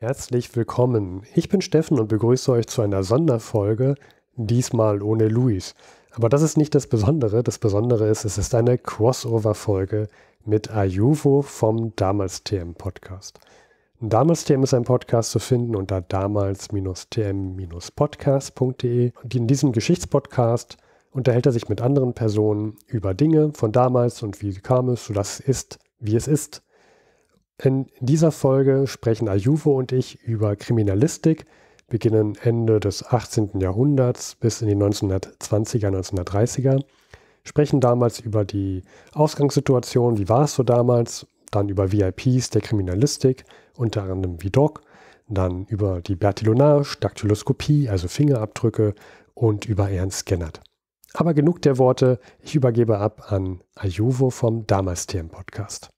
Herzlich willkommen. Ich bin Steffen und begrüße euch zu einer Sonderfolge, diesmal ohne Luis. Aber das ist nicht das Besondere. Das Besondere ist, es ist eine Crossover-Folge mit Ayuvo vom Damals-TM-Podcast. Damals-TM ist ein Podcast zu finden unter damals-tm-podcast.de. Und in diesem Geschichtspodcast unterhält er sich mit anderen Personen über Dinge von damals und wie kam es, so das ist, wie es ist. In dieser Folge sprechen Ayuvo und ich über Kriminalistik, beginnen Ende des 18. Jahrhunderts bis in die 1920er, 1930er, sprechen damals über die Ausgangssituation, wie war es so damals, dann über VIPs der Kriminalistik, unter anderem wie Doc, dann über die Bertillonage, Daktyloskopie, also Fingerabdrücke und über Ernst Gennert. Aber genug der Worte, ich übergebe ab an Ayuvo vom Damals-TM-Podcast.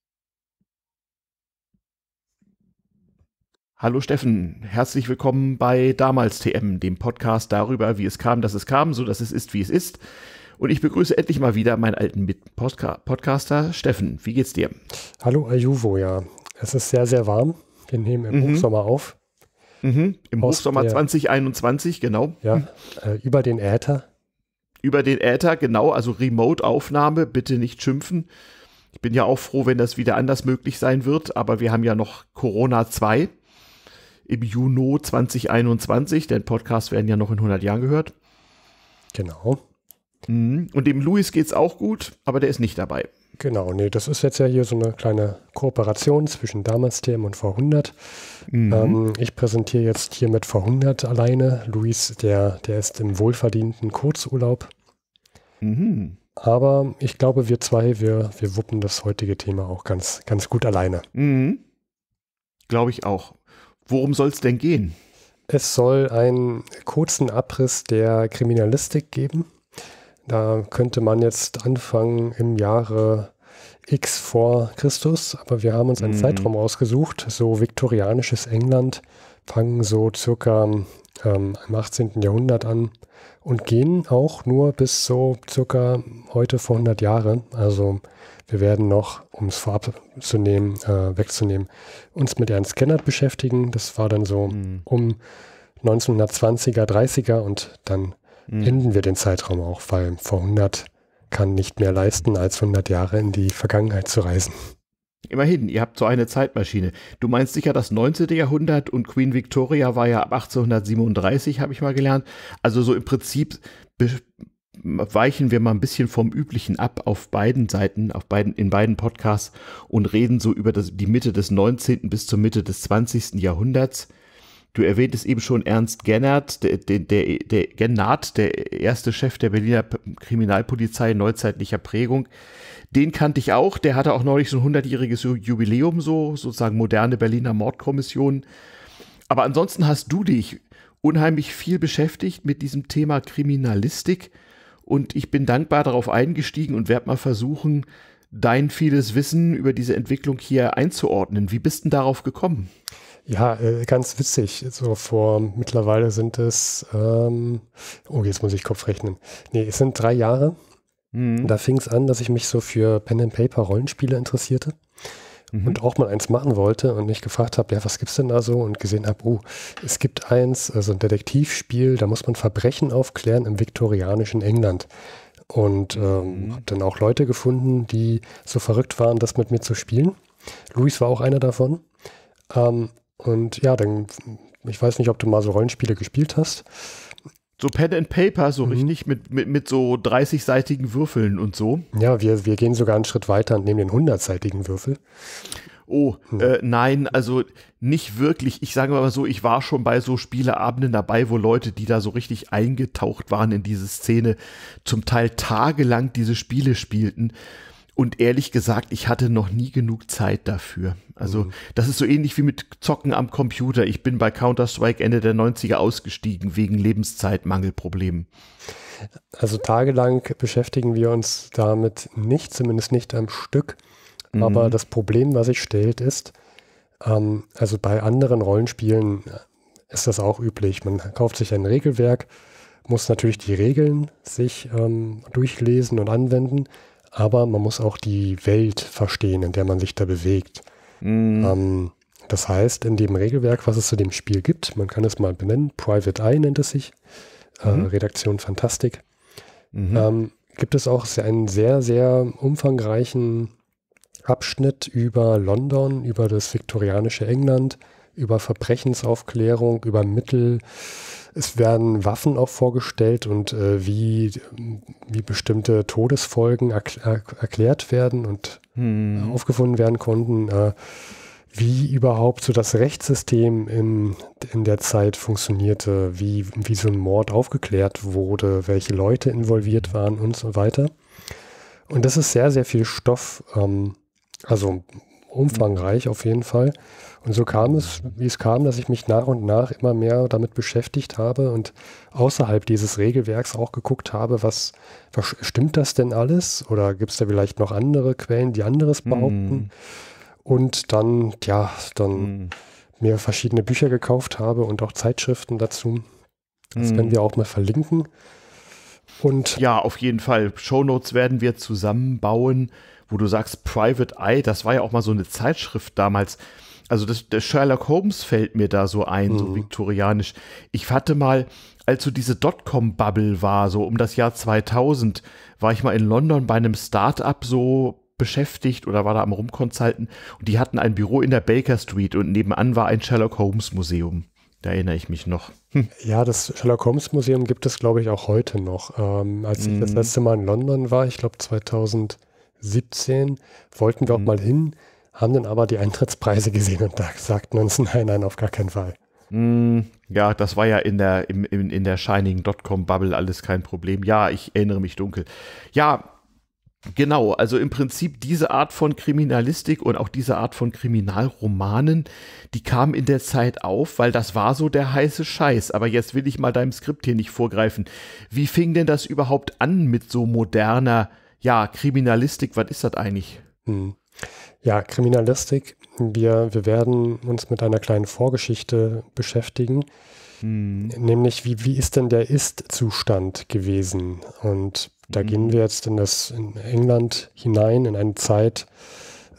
Hallo Steffen, herzlich willkommen bei Damals TM, dem Podcast darüber, wie es kam, dass es kam, so dass es ist, wie es ist. Und ich begrüße endlich mal wieder meinen alten Mit-Podcaster Steffen. Wie geht's dir? Hallo Ayuvo, ja. Es ist sehr, sehr warm. Wir nehmen im mhm. Hochsommer auf. Mhm. Im Aus Hochsommer der, 2021, genau. Ja, äh, über den Äther. Über den Äther, genau. Also Remote-Aufnahme, bitte nicht schimpfen. Ich bin ja auch froh, wenn das wieder anders möglich sein wird, aber wir haben ja noch Corona 2 im Juni 2021, denn Podcasts werden ja noch in 100 Jahren gehört. Genau. Mhm. Und dem Luis geht es auch gut, aber der ist nicht dabei. Genau, nee, das ist jetzt ja hier so eine kleine Kooperation zwischen damals TM und V100. Mhm. Ähm, ich präsentiere jetzt hier mit V100 alleine. Luis, der, der ist im wohlverdienten Kurzurlaub. Mhm. Aber ich glaube, wir zwei, wir, wir wuppen das heutige Thema auch ganz, ganz gut alleine. Mhm. Glaube ich auch. Worum soll es denn gehen? Es soll einen kurzen Abriss der Kriminalistik geben. Da könnte man jetzt anfangen im Jahre X vor Christus, aber wir haben uns einen mhm. Zeitraum ausgesucht, so viktorianisches England, fangen so circa ähm, im 18. Jahrhundert an und gehen auch nur bis so circa heute vor 100 Jahren. Also wir werden noch, um es vorab zu nehmen, äh, wegzunehmen, uns mit Ernst Kennert beschäftigen. Das war dann so mhm. um 1920er, 30er und dann mhm. enden wir den Zeitraum auch, weil vor 100 kann nicht mehr leisten, als 100 Jahre in die Vergangenheit zu reisen. Immerhin, ihr habt so eine Zeitmaschine. Du meinst sicher das 19. Jahrhundert und Queen Victoria war ja ab 1837, habe ich mal gelernt. Also so im Prinzip weichen wir mal ein bisschen vom Üblichen ab auf beiden Seiten, auf beiden, in beiden Podcasts und reden so über das, die Mitte des 19. bis zur Mitte des 20. Jahrhunderts. Du erwähntest eben schon Ernst Gennert, der, der, der, der Gennard, der erste Chef der Berliner Kriminalpolizei neuzeitlicher Prägung. Den kannte ich auch, der hatte auch neulich so ein hundertjähriges Jubiläum, so sozusagen moderne Berliner Mordkommission. Aber ansonsten hast du dich unheimlich viel beschäftigt mit diesem Thema Kriminalistik. Und ich bin dankbar darauf eingestiegen und werde mal versuchen, dein vieles Wissen über diese Entwicklung hier einzuordnen. Wie bist du darauf gekommen? Ja, äh, ganz witzig. So vor mittlerweile sind es, ähm, oh, jetzt muss ich Kopf rechnen. Nee, es sind drei Jahre. Mhm. Da fing es an, dass ich mich so für Pen and Paper Rollenspiele interessierte mhm. und auch mal eins machen wollte und mich gefragt habe, ja, was gibt's denn da so? Und gesehen habe, oh, es gibt eins, also ein Detektivspiel, da muss man Verbrechen aufklären im viktorianischen England. Und mhm. ähm, mhm. habe dann auch Leute gefunden, die so verrückt waren, das mit mir zu spielen. Luis war auch einer davon. Ähm, und ja, dann, ich weiß nicht, ob du mal so Rollenspiele gespielt hast. So Pen and Paper, so mhm. richtig mit, mit, mit so 30-seitigen Würfeln und so. Ja, wir, wir gehen sogar einen Schritt weiter und nehmen den 100-seitigen Würfel. Oh, mhm. äh, nein, also nicht wirklich. Ich sage mal so, ich war schon bei so Spieleabenden dabei, wo Leute, die da so richtig eingetaucht waren in diese Szene, zum Teil tagelang diese Spiele spielten. Und ehrlich gesagt, ich hatte noch nie genug Zeit dafür. Also, mhm. das ist so ähnlich wie mit Zocken am Computer. Ich bin bei Counter-Strike Ende der 90er ausgestiegen wegen Lebenszeitmangelproblemen. Also, tagelang beschäftigen wir uns damit nicht, zumindest nicht am Stück. Mhm. Aber das Problem, was sich stellt, ist, ähm, also bei anderen Rollenspielen äh, ist das auch üblich. Man kauft sich ein Regelwerk, muss natürlich die Regeln sich ähm, durchlesen und anwenden aber man muss auch die Welt verstehen, in der man sich da bewegt. Mm. Ähm, das heißt, in dem Regelwerk, was es zu dem Spiel gibt, man kann es mal benennen, Private Eye nennt es sich, äh, mhm. Redaktion Fantastik, mhm. ähm, gibt es auch einen sehr, sehr umfangreichen Abschnitt über London, über das viktorianische England, über Verbrechensaufklärung, über Mittel. Es werden Waffen auch vorgestellt und äh, wie, wie bestimmte Todesfolgen erkl erklärt werden und hm. Äh, aufgefunden werden konnten. Äh, wie überhaupt so das Rechtssystem in, in der Zeit funktionierte, wie, wie so ein Mord aufgeklärt wurde, welche Leute involviert waren und so weiter. Und das ist sehr, sehr viel Stoff. Ähm, also umfangreich auf jeden Fall. Und so kam es, wie es kam, dass ich mich nach und nach immer mehr damit beschäftigt habe und außerhalb dieses Regelwerks auch geguckt habe, was, was stimmt das denn alles? Oder gibt es da vielleicht noch andere Quellen, die anderes mhm. behaupten? Mm. Und dann, ja, dann mm. mir verschiedene Bücher gekauft habe und auch Zeitschriften dazu. Das mm. werden wir auch mal verlinken. Und ja, auf jeden Fall. Shownotes werden wir zusammenbauen wo du sagst, Private Eye, das war ja auch mal so eine Zeitschrift damals. Also das, der Sherlock Holmes fällt mir da so ein, mhm. so viktorianisch. Ich hatte mal, als so diese Dotcom-Bubble war, so um das Jahr 2000, war ich mal in London bei einem Start-up so beschäftigt oder war da am Rumkonsulten und die hatten ein Büro in der Baker Street und nebenan war ein Sherlock Holmes Museum. Da erinnere ich mich noch. Hm. Ja, das Sherlock Holmes Museum gibt es, glaube ich, auch heute noch. Ähm, als mhm. ich das mhm. letzte Mal in London war, ich glaube 2000, 17, wollten wir auch mhm. mal hin, haben dann aber die Eintrittspreise gesehen und da sagten uns, nein, nein, auf gar keinen Fall. Mhm. Ja, das war ja in der, im, in, in der shinigen Dotcom-Bubble alles kein Problem. Ja, ich erinnere mich dunkel. Ja, genau. Also im Prinzip diese Art von Kriminalistik und auch diese Art von Kriminalromanen, die kamen in der Zeit auf, weil das war so der heiße Scheiß. Aber jetzt will ich mal deinem Skript hier nicht vorgreifen. Wie fing denn das überhaupt an mit so moderner äh, ja, Kriminalistik, was ist das eigentlich? Hm. Ja, Kriminalistik. Wir, wir werden uns mit einer kleinen Vorgeschichte beschäftigen. Hm. Nämlich, wie, wie ist denn der Ist-Zustand gewesen? Und da hm. gehen wir jetzt in das in England hinein, in eine Zeit.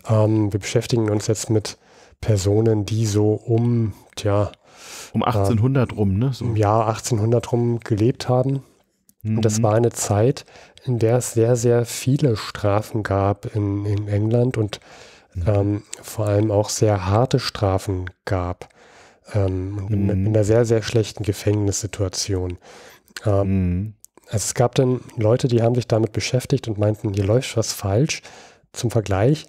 Ähm, wir beschäftigen uns jetzt mit Personen, die so um, tja, um 1800 äh, rum, ne? So. Ja, 1800 rum gelebt haben. Und das mhm. war eine Zeit, in der es sehr, sehr viele Strafen gab in, in England und mhm. ähm, vor allem auch sehr harte Strafen gab. Ähm, mhm. in, einer sehr, sehr schlechten Gefängnissituation. Ähm, mhm. Also es gab dann Leute, die haben sich damit beschäftigt und meinten, hier läuft was falsch. Zum Vergleich,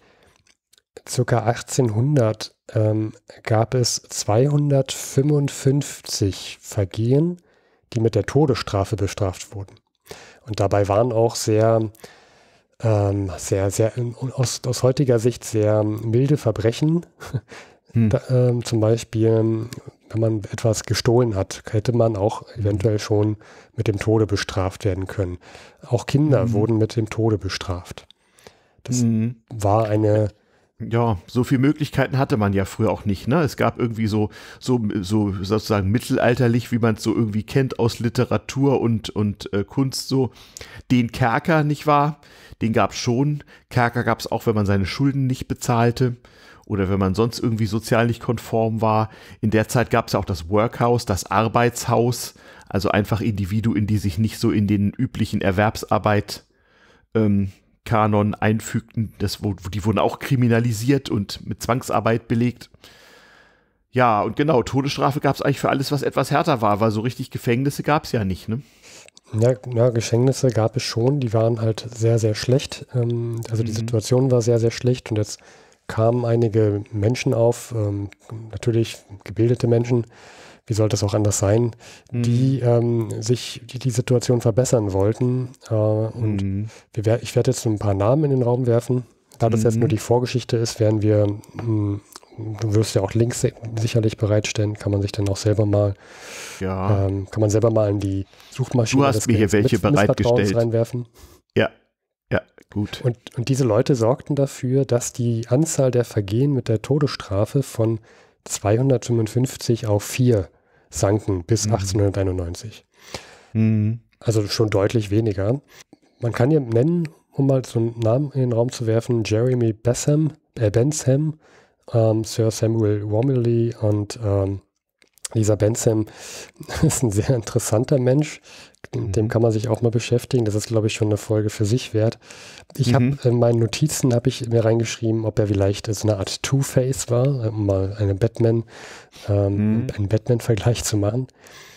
circa 1800 ähm, gab es 255 Vergehen die mit der Todesstrafe bestraft wurden. Und dabei waren auch sehr, ähm, sehr, sehr, ähm, aus, aus heutiger Sicht sehr milde Verbrechen. Hm. Da, ähm, zum Beispiel, wenn man etwas gestohlen hat, hätte man auch eventuell hm. schon mit dem Tode bestraft werden können. Auch Kinder mhm. wurden mit dem Tode bestraft. Das mhm. war eine ja, so viele Möglichkeiten hatte man ja früher auch nicht. Ne? Es gab irgendwie so, so, so sozusagen mittelalterlich, wie man es so irgendwie kennt aus Literatur und, und äh, Kunst, so den Kerker, nicht wahr? Den gab es schon. Kerker gab es auch, wenn man seine Schulden nicht bezahlte oder wenn man sonst irgendwie sozial nicht konform war. In der Zeit gab es ja auch das Workhouse, das Arbeitshaus, also einfach Individuen, die sich nicht so in den üblichen Erwerbsarbeit ähm, Kanon einfügten. Das, wo, die wurden auch kriminalisiert und mit Zwangsarbeit belegt. Ja, und genau, Todesstrafe gab es eigentlich für alles, was etwas härter war, weil so richtig Gefängnisse gab es ja nicht, ne? Ja, ja, Gefängnisse gab es schon, die waren halt sehr, sehr schlecht. Ähm, also mhm. die Situation war sehr, sehr schlecht und jetzt kamen einige Menschen auf, ähm, natürlich gebildete Menschen, wie sollte es auch anders sein, mhm. die ähm, sich die, die Situation verbessern wollten. Äh, und mhm. wir, ich werde jetzt so ein paar Namen in den Raum werfen. Da das mhm. jetzt nur mhm. die Vorgeschichte ist, werden wir, mh, hm, du wirst ja auch Links sicherlich bereitstellen, kann man sich dann auch selber mal, ja. ähm, kann man selber mal in die Suchmaschine. Du hast mir hier welche bereitgestellt. Reinwerfen. Ja, ja, gut. Und, und diese Leute sorgten dafür, dass die Anzahl der Vergehen mit der Todesstrafe von 255 auf 4 sanken bis mhm. 1891. Mhm. Also schon deutlich weniger. Man kann hier nennen, um mal so einen Namen in den Raum zu werfen, Jeremy Bessam, äh Bentham, ähm, Sir Samuel Romilly und ähm, Lisa Bentham ist ein sehr interessanter Mensch, Aspekten. Mhm. Dem kann man sich auch mal beschäftigen. Das ist, glaube ich, schon eine Folge für sich wert. Ich mhm. habe äh, in meinen Notizen habe ich mir reingeschrieben, ob er vielleicht so eine Art Two-Face war, äh, um mal einen Batman, ähm, mhm. einen Batman-Vergleich zu machen.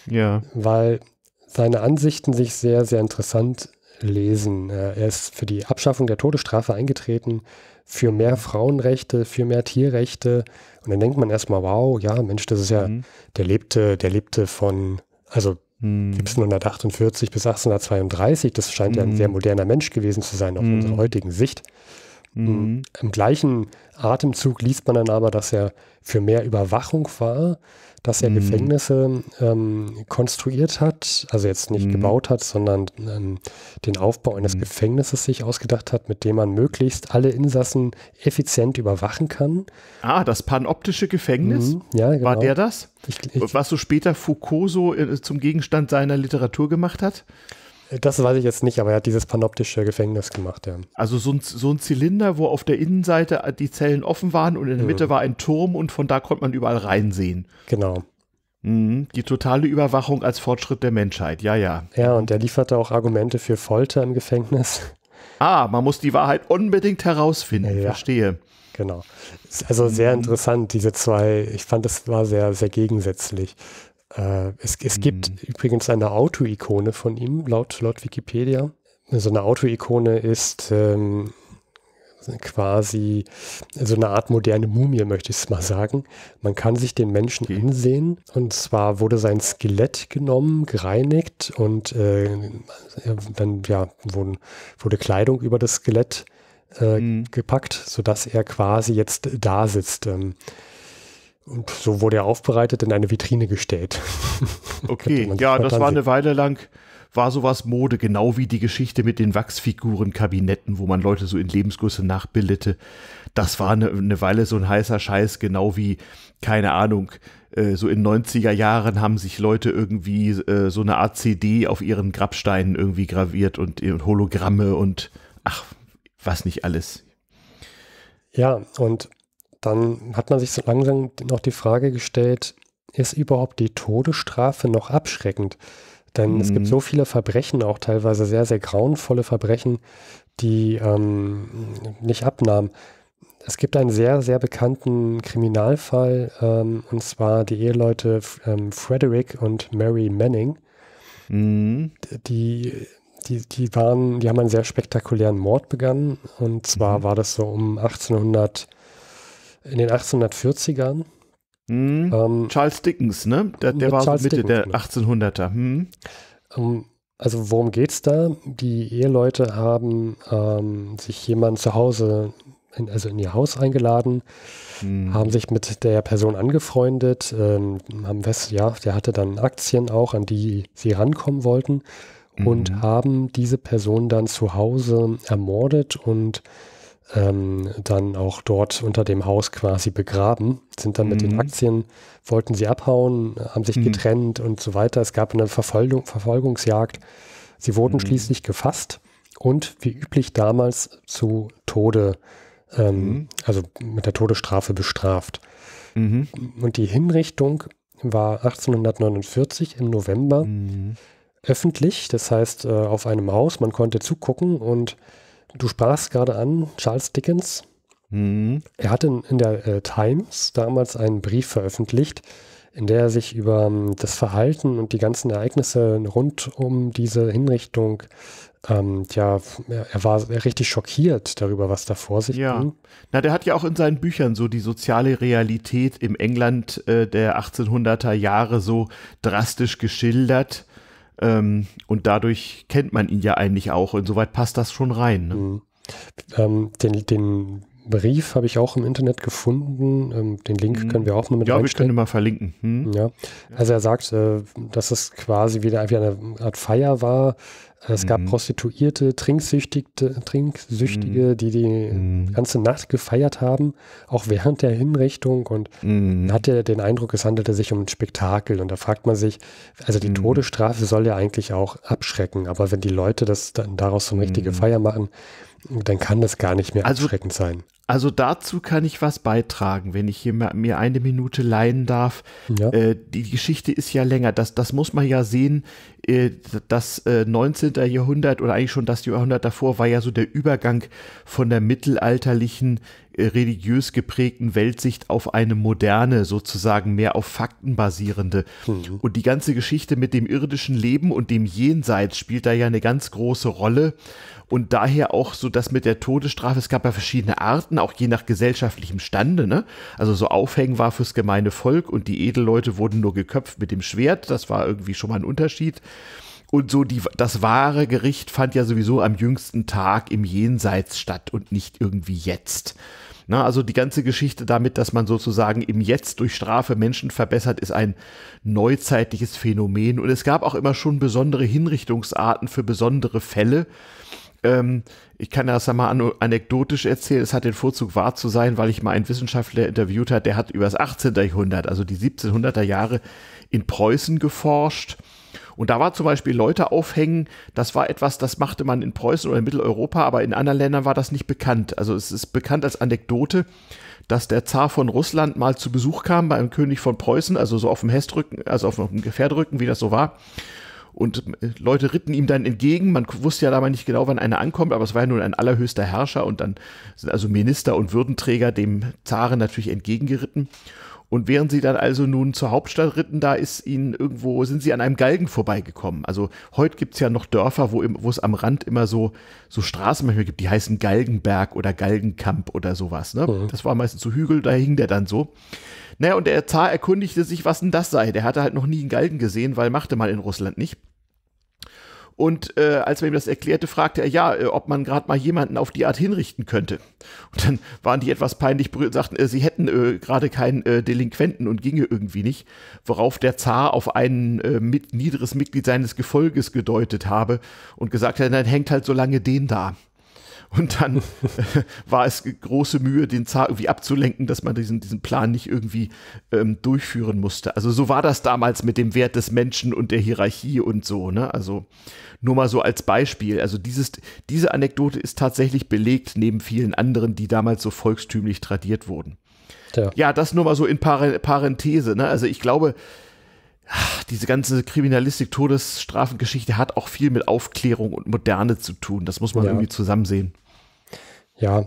Ja. Weil seine Ansichten sich sehr, sehr interessant lesen. Äh, er ist für die Abschaffung der Todesstrafe eingetreten, für mehr mhm. Frauenrechte, für mehr Tierrechte. Und dann denkt man erstmal, wow, ja, Mensch, das ist ja, mhm. der lebte, der lebte von, also 1748 hm. bis 1832, das scheint mhm. ja ein sehr hm. moderner Mensch gewesen zu sein, auf mhm. unserer hm. heutigen Sicht. Im gleichen Atemzug liest man dann aber, dass er für mehr Überwachung war, dass er mhm. Gefängnisse ähm, konstruiert hat, also jetzt nicht mhm. gebaut hat, sondern ähm, den Aufbau eines mhm. Gefängnisses sich ausgedacht hat, mit dem man möglichst alle Insassen effizient überwachen kann. Ah, das panoptische Gefängnis? Mhm. Ja, genau. War der das? Ich, ich, was so später Foucault so äh, zum Gegenstand seiner Literatur gemacht hat? Das weiß ich jetzt nicht, aber er hat dieses panoptische Gefängnis gemacht, ja. Also so ein, so ein Zylinder, wo auf der Innenseite die Zellen offen waren und in der Mitte mhm. war ein Turm und von da konnte man überall reinsehen. Genau. Mhm. Die totale Überwachung als Fortschritt der Menschheit, ja, ja. Ja, und er lieferte auch Argumente für Folter im Gefängnis. Ah, man muss die Wahrheit unbedingt herausfinden, ja. verstehe. Genau. Also sehr mhm. interessant, diese zwei. Ich fand, das war sehr, sehr gegensätzlich. Äh, es, es mhm. gibt übrigens eine Auto-Ikone von ihm, laut, laut Wikipedia. So eine Auto-Ikone ist ähm, quasi so eine Art moderne Mumie, möchte ich es mal sagen. Man kann sich den Menschen okay. ansehen und zwar wurde sein Skelett genommen, gereinigt und äh, dann ja, wurden, wurde Kleidung über das Skelett äh, mhm. gepackt, sodass er quasi jetzt da sitzt. Ähm, und so wurde er aufbereitet in eine Vitrine gestellt. Okay, ja, das war eine Weile lang, war sowas Mode, genau wie die Geschichte mit den Wachsfigurenkabinetten, wo man Leute so in Lebensgröße nachbildete. Das war eine, eine Weile so ein heißer Scheiß, genau wie, keine Ahnung, äh, so in 90er Jahren haben sich Leute irgendwie äh, so eine Art CD auf ihren Grabsteinen irgendwie graviert und Hologramme und ach, was nicht alles. Ja, und dann hat man sich so langsam noch die Frage gestellt, ist überhaupt die Todesstrafe noch abschreckend? Denn mhm. es gibt mhm. so viele Verbrechen, auch teilweise sehr, sehr grauenvolle Verbrechen, die ähm, nicht abnahmen. Es gibt einen sehr, sehr bekannten Kriminalfall, ähm, und zwar die Eheleute ähm, Frederick und Mary Manning. Mhm. Die, die, die waren, die haben einen sehr spektakulären Mord begangen. Und zwar mhm. war das so um 1800 in den 1840ern. Hm. Ähm, Charles Dickens, ne? Der, der war Charles Mitte Dickens, der 1800er. Genau. Hm. Ähm, also worum geht's da? Die Eheleute haben ähm, sich jemanden zu Hause, in, also in ihr Haus eingeladen, hm. haben sich mit der Person angefreundet, ähm, haben fest, ja, der hatte dann Aktien auch, an die sie rankommen wollten und mhm. haben diese Person dann zu Hause ermordet und ähm, dann auch dort unter dem Haus quasi begraben, sind dann mhm. mit den mhm. Aktien, wollten sie abhauen, haben sich mhm. getrennt und so weiter. Es gab eine Verfolgung, Verfolgungsjagd. Sie wurden mhm. schließlich gefasst und wie üblich damals zu Tode, ähm, mhm. also mit der Todesstrafe bestraft. Mhm. Und die Hinrichtung war 1849 im November öffentlich, das heißt äh, auf einem Haus. Man konnte zugucken und Du sprachst gerade an, Charles Dickens. Mhm. Er hat in, in der äh, Times damals einen Brief veröffentlicht, in der er sich über um, ähm, das Verhalten und die ganzen Ereignisse rund um diese Hinrichtung, ähm, ja, er, er war richtig schockiert darüber, was da vor sich ja. ging. Na, der hat ja auch in seinen Büchern so die soziale Realität im England äh, der 1800er Jahre so drastisch geschildert ähm, und dadurch kennt man ihn ja eigentlich auch. Insoweit passt das schon rein. Ne? Mhm. Ähm, den, den Brief habe ich auch im Internet gefunden. Ähm, den Link mhm. können wir auch mal mit Ja, wir können mal verlinken. Hm. Ja. Also er sagt, äh, dass es quasi wieder eine Art Feier war. Es gab mhm. Prostituierte, Trinksüchtige, Trinksüchtige mhm. die die mhm. ganze Nacht gefeiert haben, auch während der Hinrichtung. Und mhm. hat er den Eindruck, es handelte sich um ein Spektakel. Und da fragt man sich, also die Todesstrafe soll ja eigentlich auch abschrecken. Aber wenn die Leute das dann daraus so eine richtige Feier machen, dann kann das gar nicht mehr also, abschreckend sein. Also dazu kann ich was beitragen, wenn ich hier mir eine Minute leihen darf. Ja. Äh, die Geschichte ist ja länger. Das, das muss man ja sehen. Äh, das äh, 19. Jahrhundert oder eigentlich schon das Jahrhundert davor war ja so der Übergang von der mittelalterlichen, äh, religiös geprägten Weltsicht auf eine moderne, sozusagen mehr auf Fakten basierende. Mhm. Und die ganze Geschichte mit dem irdischen Leben und dem Jenseits spielt da ja eine ganz große Rolle und daher auch so das mit der Todesstrafe. Es gab ja verschiedene Arten, auch je nach gesellschaftlichem Stande. Ne? Also so Aufhängen war fürs gemeine Volk und die Edelleute wurden nur geköpft mit dem Schwert. Das war irgendwie schon mal ein Unterschied. Und so die, das wahre Gericht fand ja sowieso am jüngsten Tag im Jenseits statt und nicht irgendwie jetzt. Na, ne? also die ganze Geschichte damit, dass man sozusagen im Jetzt durch Strafe Menschen verbessert, ist ein neuzeitliches Phänomen. Und es gab auch immer schon besondere Hinrichtungsarten für besondere Fälle. Ähm, ich kann das ja mal anekdotisch erzählen. Es hat den Vorzug, wahr zu sein, weil ich mal einen Wissenschaftler interviewt habe, der hat über das 18. Jahrhundert, also die 1700er Jahre in Preußen geforscht. Und da war zum Beispiel Leute aufhängen, das war etwas, das machte man in Preußen oder in Mitteleuropa, aber in anderen Ländern war das nicht bekannt. Also es ist bekannt als Anekdote, dass der Zar von Russland mal zu Besuch kam beim König von Preußen, also so auf dem Hestrücken, also auf dem Gefährdrücken, wie das so war und äh, Leute ritten ihm dann entgegen. Man wusste ja damals nicht genau, wann einer ankommt, aber es war ja nun ein allerhöchster Herrscher und dann sind also Minister und Würdenträger dem Zaren natürlich entgegengeritten. Und während sie dann also nun zur Hauptstadt ritten, da ist ihnen irgendwo, sind sie an einem Galgen vorbeigekommen. Also heute gibt es ja noch Dörfer, wo, wo es am Rand immer so, so Straßen manchmal gibt, die heißen Galgenberg oder Galgenkamp oder sowas. Ne? Mhm. Das war meistens so Hügel, da hing der dann so. Naja, ne, und der Zar erkundigte sich, was denn das sei. Der hatte halt noch nie einen Galgen gesehen, weil machte man in Russland nicht. Und äh, als man ihm das erklärte, fragte er ja, äh, ob man gerade mal jemanden auf die Art hinrichten könnte. Und dann waren die etwas peinlich berührt und sagten, äh, sie hätten äh, gerade keinen äh, Delinquenten und ginge irgendwie nicht. Worauf der Zar auf ein äh, mit, niederes Mitglied seines Gefolges gedeutet habe und gesagt hat, dann hängt halt so lange den da. Und dann äh, war es große Mühe, den Zar irgendwie abzulenken, dass man diesen, diesen Plan nicht irgendwie ähm, durchführen musste. Also so war das damals mit dem Wert des Menschen und der Hierarchie und so. Ne? Also nur mal so als Beispiel. Also dieses, diese Anekdote ist tatsächlich belegt neben vielen anderen, die damals so volkstümlich tradiert wurden. Ja, ja das nur mal so in Par Parenthese. Ne? Also ich glaube, ah, diese ganze Kriminalistik, Todesstrafengeschichte hat auch viel mit Aufklärung und Moderne zu tun. Das muss man ja. irgendwie zusammensehen. Ja,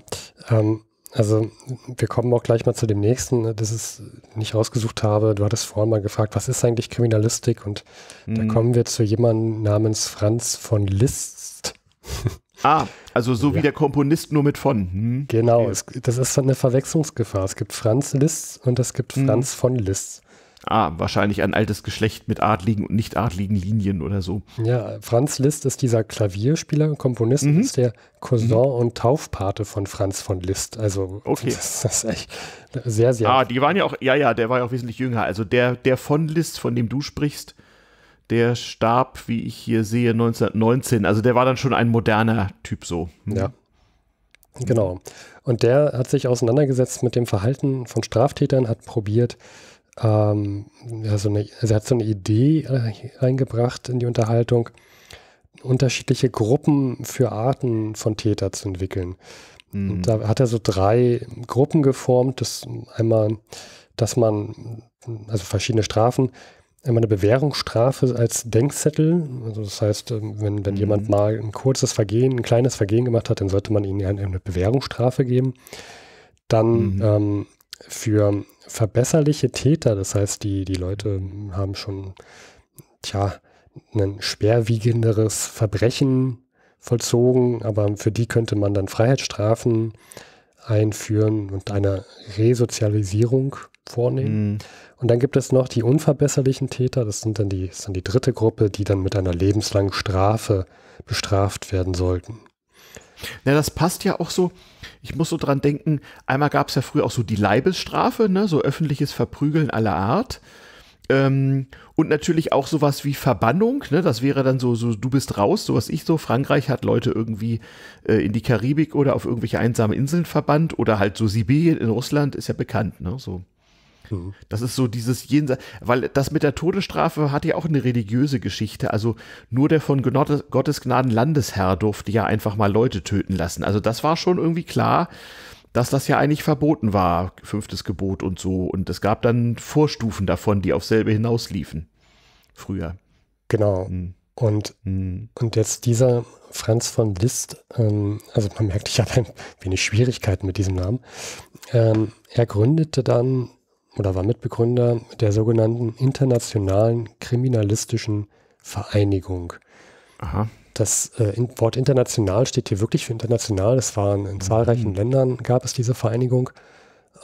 ähm, also wir kommen auch gleich mal zu dem nächsten, ne, das ist nicht rausgesucht habe. Du hattest vorhin mal gefragt, was ist eigentlich Kriminalistik? Und mhm. da kommen wir zu jemandem namens Franz von Liszt. Ah, also so ja. wie der Komponist nur mit von. Hm. Genau, okay. es, das ist eine Verwechslungsgefahr. Es gibt Franz Liszt und es gibt mhm. Franz mhm. von Liszt ah, wahrscheinlich ein altes Geschlecht mit adligen und nicht adligen Linien oder so. Ja, Franz Liszt ist dieser Klavierspieler und Komponist, mhm. ist der Cousin mhm. und Taufpate von Franz von Liszt. Also okay. das, das ist echt sehr, sehr. Ah, die waren ja auch, ja, ja, der war ja auch wesentlich jünger. Also der, der von Liszt, von dem du sprichst, der starb, wie ich hier sehe, 1919. Also der war dann schon ein moderner Typ so. Mhm. Ja. Genau. Und der hat sich auseinandergesetzt mit dem Verhalten von Straftätern, hat probiert, ähm, ja, so eine, also er hat so eine Idee äh, eingebracht in die Unterhaltung, unterschiedliche Gruppen für Arten von Täter zu entwickeln. Mhm. Und da hat er so drei Gruppen geformt. Das einmal, dass man, also verschiedene Strafen, einmal eine Bewährungsstrafe als Denkzettel. Also das heißt, ähm, wenn, wenn mhm. jemand mal ein kurzes Vergehen, ein kleines Vergehen gemacht hat, dann sollte man ihm eine Bewährungsstrafe geben. Dann mhm. ähm, für verbesserliche Täter. Das heißt, die, die Leute haben schon, tja, ein schwerwiegenderes Verbrechen vollzogen, aber für die könnte man dann Freiheitsstrafen einführen und eine Resozialisierung vornehmen. Mhm. Und dann gibt es noch die unverbesserlichen Täter, das sind dann die, das ist dann die dritte Gruppe, die dann mit einer lebenslangen Strafe bestraft werden sollten. Na, das passt ja auch so. Ich muss so dran denken, einmal gab es ja früher auch so die Leibesstrafe, ne? so öffentliches Verprügeln aller Art. Ähm, und natürlich auch sowas wie Verbannung, ne? das wäre dann so, so, du bist raus, so was ich so. Frankreich hat Leute irgendwie äh, in die Karibik oder auf irgendwelche einsamen Inseln verbannt oder halt so Sibirien in Russland ist ja bekannt, ne? so. Mhm. Das ist so dieses Jenseits, weil das mit der Todesstrafe hat ja auch eine religiöse Geschichte. Also nur der von Gottes Gnaden Landesherr durfte ja einfach mal Leute töten lassen. Also das war schon irgendwie klar, dass das ja eigentlich verboten war, fünftes Gebot und so. Und es gab dann Vorstufen davon, die auf selbe hinausliefen. Früher. Genau. Mhm. Und, mhm. und jetzt dieser Franz von List, ähm, also man merkt, ich habe ein wenig Schwierigkeiten mit diesem Namen. Ähm, er gründete dann oder war Mitbegründer der sogenannten Internationalen Kriminalistischen Vereinigung. Aha. Das äh, in, Wort international steht hier wirklich für international. Es waren in zahlreichen mhm. Ländern gab es diese Vereinigung.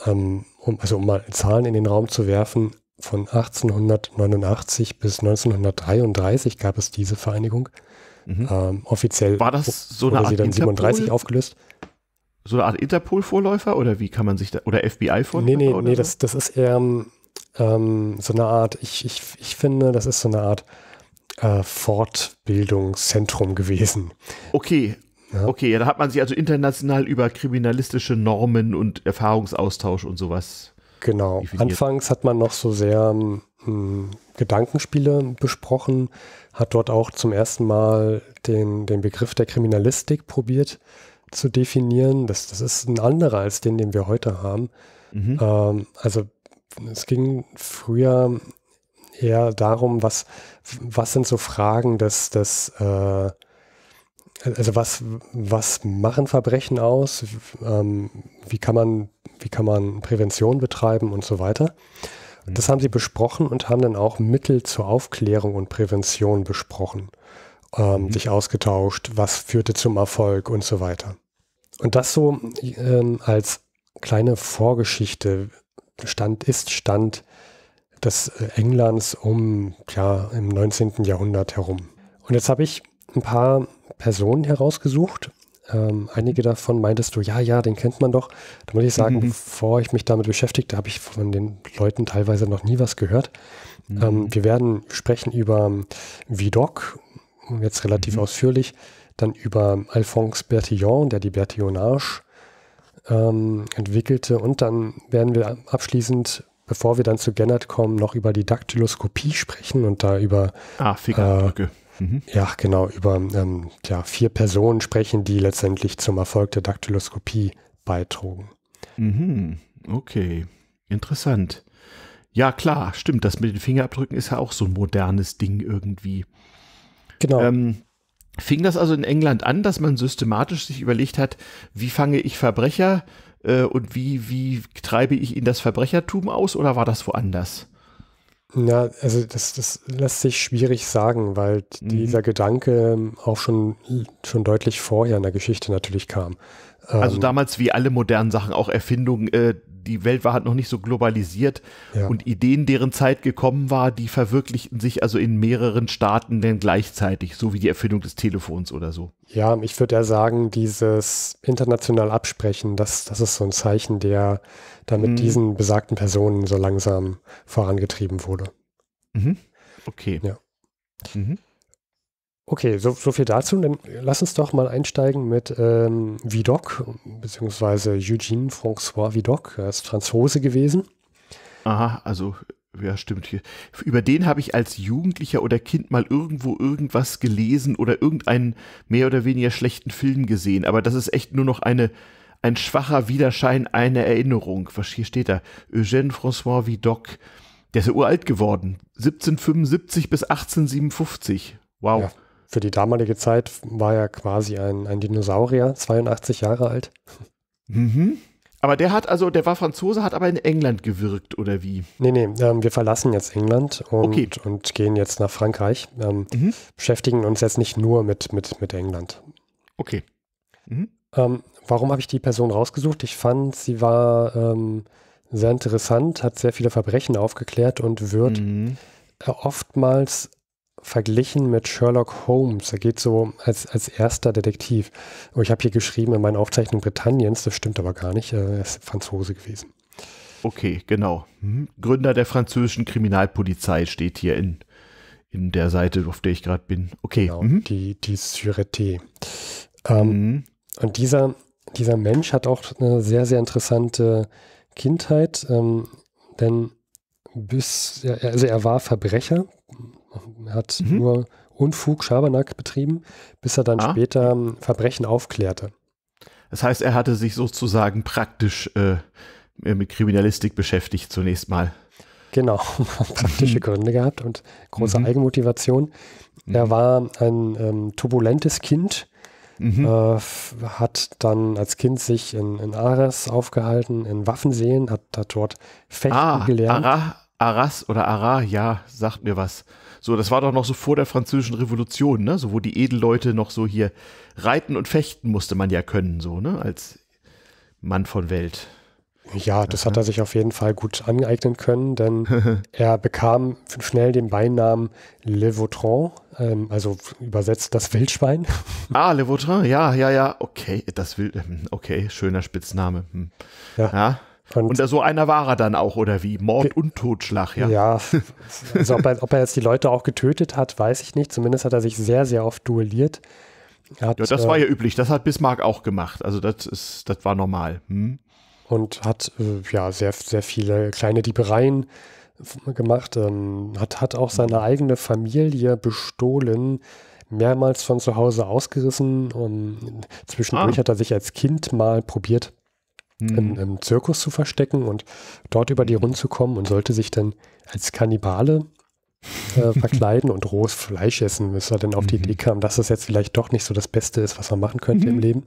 Ähm, um, also um mal Zahlen in den Raum zu werfen, von 1889 bis 1933 gab es diese Vereinigung. Mhm. Ähm, offiziell war das so wurde eine Art sie dann Interpol? 37 aufgelöst so eine Art Interpol-Vorläufer oder wie kann man sich da, oder FBI-Vorläufer? Nee, nee, nee, so? das, das ist eher ähm, ähm, so eine Art, ich, ich, ich finde, das ist so eine Art äh, Fortbildungszentrum gewesen. Okay, ja. Okay, ja, da hat man sich also international über kriminalistische Normen und Erfahrungsaustausch und sowas. Genau. Definiert. Anfangs hat man noch so sehr mh, ähm, Gedankenspiele besprochen, hat dort auch zum ersten Mal den, den Begriff der Kriminalistik probiert zu definieren, das, das ist ein anderer als den, den wir heute haben. Mhm. Ähm, also es ging früher eher darum, was, was sind so Fragen dass des äh, also was, was machen Verbrechen aus? Ähm, wie, kann man, wie kann man Prävention betreiben und so weiter? Mhm. Das haben sie besprochen und haben dann auch Mittel zur Aufklärung und Prävention besprochen, ähm, mhm. sich ausgetauscht, was führte zum Erfolg und so weiter. Und das so äh, als kleine Vorgeschichte stand ist Stand des äh, Englands um ja im 19. Jahrhundert herum. Und jetzt habe ich ein paar Personen herausgesucht. Ähm, einige davon meintest du, ja, ja, den kennt man doch. Da muss ich sagen, mhm. bevor ich mich damit beschäftigte, habe ich von den Leuten teilweise noch nie was gehört. Mhm. Ähm, wir werden sprechen über Vidoc, jetzt relativ mhm. ausführlich, dann über Alphonse Bertillon, der die Bertillonage ähm, entwickelte. Und dann werden wir abschließend, bevor wir dann zu Gennert kommen, noch über die Daktyloskopie sprechen und da über. Ah, Fingerabdrücke. Äh, mhm. Ja, genau, über ähm, ja, vier Personen sprechen, die letztendlich zum Erfolg der Daktyloskopie beitrugen. Mhm. Okay, interessant. Ja, klar, stimmt. Das mit den Fingerabdrücken ist ja auch so ein modernes Ding irgendwie. Genau. Ähm, fing das also in England an, dass man systematisch sich überlegt hat, wie fange ich Verbrecher äh, und wie, wie treibe ich ihnen das Verbrechertum aus oder war das woanders? Na, also das, das lässt sich schwierig sagen, weil mhm. dieser Gedanke ähm, auch schon, schon deutlich vorher in der Geschichte natürlich kam. Also ähm, damals wie alle modernen Sachen, auch Erfindungen, äh, die Welt war halt noch nicht so globalisiert ja. und Ideen, deren Zeit gekommen war, die verwirklichten sich also in mehreren Staaten denn gleichzeitig, so wie die Erfindung des Telefons oder so. Ja, ich würde ja sagen, dieses international Absprechen, das, das ist so ein Zeichen, der da mit mhm. diesen besagten Personen so langsam vorangetrieben wurde. Mhm. Okay. Ja. Mhm. Okay, so, so, viel dazu. Dann lass uns doch mal einsteigen mit ähm, Vidocq, beziehungsweise Eugene François Vidocq. Er ist Franzose gewesen. Aha, also, ja, stimmt. Hier. Über den habe ich als Jugendlicher oder Kind mal irgendwo irgendwas gelesen oder irgendeinen mehr oder weniger schlechten Film gesehen. Aber das ist echt nur noch eine, ein schwacher Widerschein einer Erinnerung. Was hier steht da? Eugene François Vidocq. Der ist ja uralt geworden. 1775 bis 1857. Wow. Ja für die damalige Zeit war er quasi ein, ein Dinosaurier, 82 Jahre alt. Mhm. Aber der hat also, der war Franzose, hat aber in England gewirkt, oder wie? Nee, nee, ähm, wir verlassen jetzt England und, okay. und gehen jetzt nach Frankreich. Ähm, mhm. Beschäftigen uns jetzt nicht nur mit, mit, mit England. Okay. Mhm. Ähm, warum habe ich die Person rausgesucht? Ich fand, sie war ähm, sehr interessant, hat sehr viele Verbrechen aufgeklärt und wird mhm. oftmals verglichen mit Sherlock Holmes. Er geht so als, als erster Detektiv. Oh, ich habe hier geschrieben in meinen Aufzeichnungen Britanniens, das stimmt aber gar nicht. Äh, er ist Franzose gewesen. Okay, genau. Hm. Gründer der französischen Kriminalpolizei steht hier in, in der Seite, auf der ich gerade bin. Okay. Genau, mhm. Die, die Sûreté. Ähm, mhm. Und dieser, dieser Mensch hat auch eine sehr, sehr interessante Kindheit, ähm, denn bis, also er war Verbrecher, er hat mhm. nur Unfug, Schabernack betrieben, bis er dann ah. später ähm, Verbrechen aufklärte. Das heißt, er hatte sich sozusagen praktisch äh, mit Kriminalistik beschäftigt zunächst mal. Genau, praktische mhm. Gründe gehabt und große mhm. Eigenmotivation. Er mhm. war ein ähm, turbulentes Kind, Mhm. Äh, hat dann als Kind sich in, in Ares aufgehalten, in Waffenseen, hat, hat dort Fechten ah, gelernt. Ara, Aras oder Ara, ja, sagt mir was. So, das war doch noch so vor der Französischen Revolution, ne? So, wo die Edelleute noch so hier reiten und fechten musste man ja können, so, ne? Als Mann von Welt. Ja, das Aha. hat er sich auf jeden Fall gut aneignen können, denn er bekam schnell den Beinamen Le Vautrin, ähm, also übersetzt das Wildschwein. Ah, Le Vautrin, ja, ja, ja, okay, das Wild, hm, okay, schöner Spitzname. Hm. Ja. ja. Und, und so einer war er dann auch, oder wie? Mord und Totschlag, ja. Ja. Also ob er, ob er jetzt die Leute auch getötet hat, weiß ich nicht. Zumindest hat er sich sehr, sehr oft duelliert. Hat, ja, das war äh, ja üblich. Das hat Bismarck auch gemacht. Also das ist, das war normal. Hm? Und hat äh, ja sehr, sehr viele kleine Diebereien gemacht. Ähm, hat, hat auch seine eigene Familie bestohlen, mehrmals von zu Hause ausgerissen. Und zwischendurch ah. hat er sich als Kind mal probiert, in mhm. einem Zirkus zu verstecken und dort über die Runden zu kommen und sollte sich dann als Kannibale äh, verkleiden und rohes Fleisch essen, bis er dann auf die Idee mhm. kam, dass das jetzt vielleicht doch nicht so das Beste ist, was man machen könnte im mhm. Leben.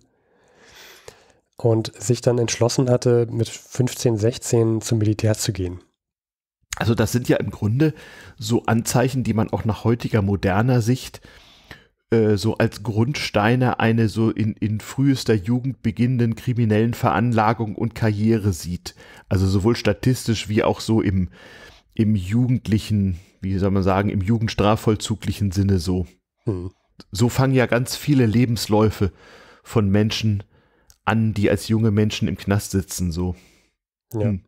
Und sich dann entschlossen hatte, mit 15, 16 zum Militär zu gehen. Also das sind ja im Grunde so Anzeichen, die man auch nach heutiger moderner Sicht äh, äh, so als Grundsteine eine so in, in frühester Jugend beginnenden kriminellen Veranlagung und Karriere sieht. Also sowohl statistisch wie auch so im, im jugendlichen, wie soll man sagen, im jugendstrafvollzuglichen Sinne so. Hm. So fangen ja ganz viele Lebensläufe von Menschen an, die als junge Menschen im Knast sitzen, so. Ja. Hm.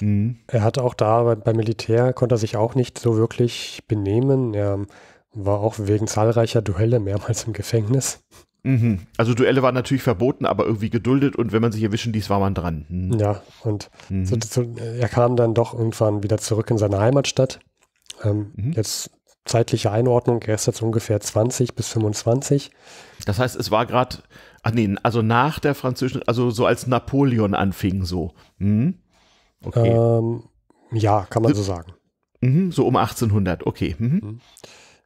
Mhm. Er hatte auch da beim Militär, konnte er sich auch nicht so wirklich benehmen. Er war auch wegen zahlreicher Duelle mehrmals im Gefängnis. Mhm. Also Duelle waren natürlich verboten, aber irgendwie geduldet und wenn man sich erwischen ließ, war man dran. Mhm. Ja, und mhm. so, so, er kam dann doch irgendwann wieder zurück in seine Heimatstadt. Ähm, mhm. jetzt zeitliche Einordnung, er ist jetzt ungefähr 20 bis 25. Das heißt, es war gerade, ach nee, also nach der französischen, also so als Napoleon anfing so. Mhm. Okay. Ähm, ja, kann man so sagen. Mhm, so um 1800, okay. Mhm.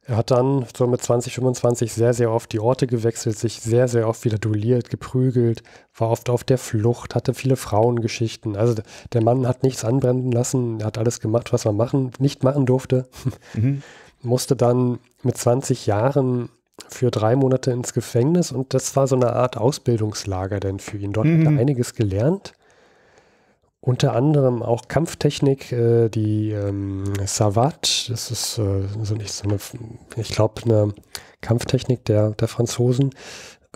Er hat dann so mit 20, 25 sehr, sehr oft die Orte gewechselt, sich sehr, sehr oft wieder duelliert, geprügelt, war oft auf der Flucht, hatte viele Frauengeschichten. Also der Mann hat nichts anbrennen lassen, hat alles gemacht, was man machen, nicht machen durfte. Mhm. Musste dann mit 20 Jahren für drei Monate ins Gefängnis und das war so eine Art Ausbildungslager denn für ihn. Dort mhm. hat er mhm. einiges gelernt unter anderem auch Kampftechnik, äh, die ähm, Savate, das ist äh, so nicht so eine, ich glaube, eine Kampftechnik der, der Franzosen.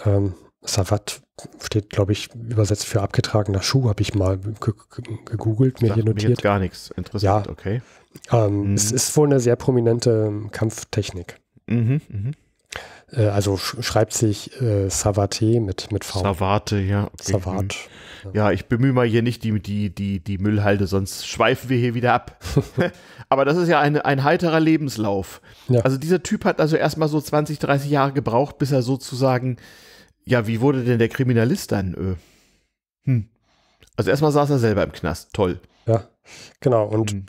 Ähm, Savate steht, glaube ich, übersetzt für abgetragener Schuh, habe ich mal gegoogelt, mir Sag hier notiert. Mir gar nichts, interessant, ja. okay. Ähm, mhm. Es ist wohl eine sehr prominente ähm, Kampftechnik. Mhm, mhm. Äh, also schreibt sich äh, Savate mit, mit V. Savate, ja. Okay. Savate. Mhm ja, ich bemühe mal hier nicht die, die, die, die Müllhalde, sonst schweifen wir hier wieder ab. Aber das ist ja ein, ein heiterer Lebenslauf. Ja. Also dieser Typ hat also erstmal so 20, 30 Jahre gebraucht, bis er sozusagen, ja, wie wurde denn der Kriminalist dann? Äh, hm. Also erstmal saß er selber im Knast. Toll. Ja, genau. Und mhm.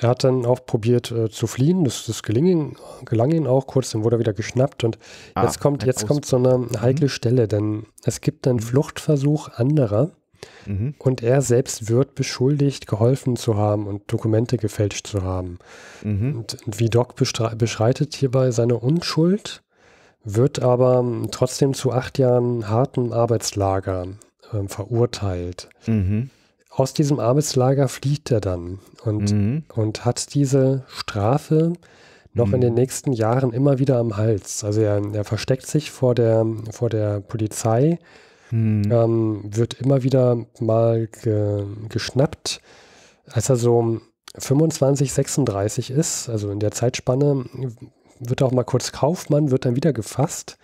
er hat dann auch probiert äh, zu fliehen. Das, das gelang, ihm, gelang ihm auch kurz, dann wurde er wieder geschnappt. Und ah, jetzt kommt, jetzt kommt so eine hm. heikle mhm. Stelle, denn es gibt einen hm. Fluchtversuch anderer. Mhm. Und er selbst wird beschuldigt, geholfen zu haben und Dokumente gefälscht zu haben. Mhm. Und Vidocq beschreitet hierbei seine Unschuld, wird aber trotzdem zu acht Jahren hartem Arbeitslager äh, verurteilt. Mhm. Aus diesem Arbeitslager flieht er dann und, mhm. und hat diese Strafe noch in mhm. den nächsten Jahren immer wieder am Hals. Also er, er versteckt sich vor der, vor der Polizei, hm. Ähm, wird immer wieder mal ge geschnappt. Als er so 25, 36 ist, also in der Zeitspanne, wird er auch mal kurz Kaufmann, wird dann wieder gefasst,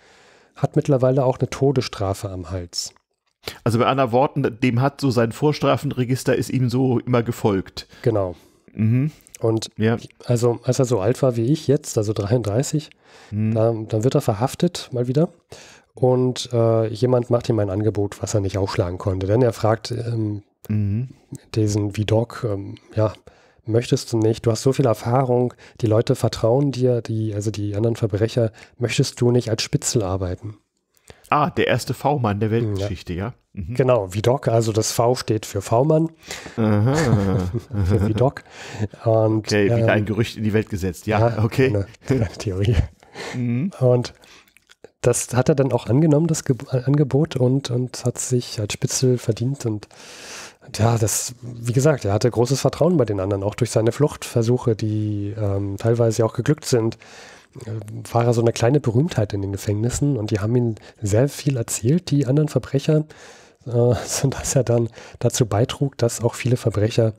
hat mittlerweile auch eine Todesstrafe am Hals. Also bei anderen Worten, dem hat so sein Vorstrafenregister ist ihm so immer gefolgt. Genau. Mhm. Und ja. also als er so alt war wie ich jetzt, also 33, mhm. da, dann wird er verhaftet mal wieder und äh, jemand macht ihm ein Angebot, was er nicht aufschlagen konnte. Denn er fragt ähm, mhm. diesen Vidoc, ähm, ja, möchtest du nicht, du hast so viel Erfahrung, die Leute vertrauen dir, die, also die anderen Verbrecher, möchtest du nicht als Spitzel arbeiten? Ah, der erste V-Mann der hm, Weltgeschichte, ja. ja? Mhm. Genau, Vidoc, also das V steht für V-Mann. für Vidoc. Und, okay, wieder ähm, ein Gerücht in die Welt gesetzt, ja, ja okay. Eine, genau, eine Theorie. Mhm. Und das hat er dann auch angenommen, das Ge äh, Angebot, und, und hat sich als Spitzel verdient. Und ja, das, wie gesagt, er hatte großes Vertrauen bei den anderen, auch durch seine Fluchtversuche, die ähm, teilweise auch geglückt sind. Ähm, war er so eine kleine Berühmtheit in den Gefängnissen und die haben ihm sehr viel erzählt, die anderen Verbrecher, äh, sodass er dann dazu beitrug, dass auch viele Verbrecher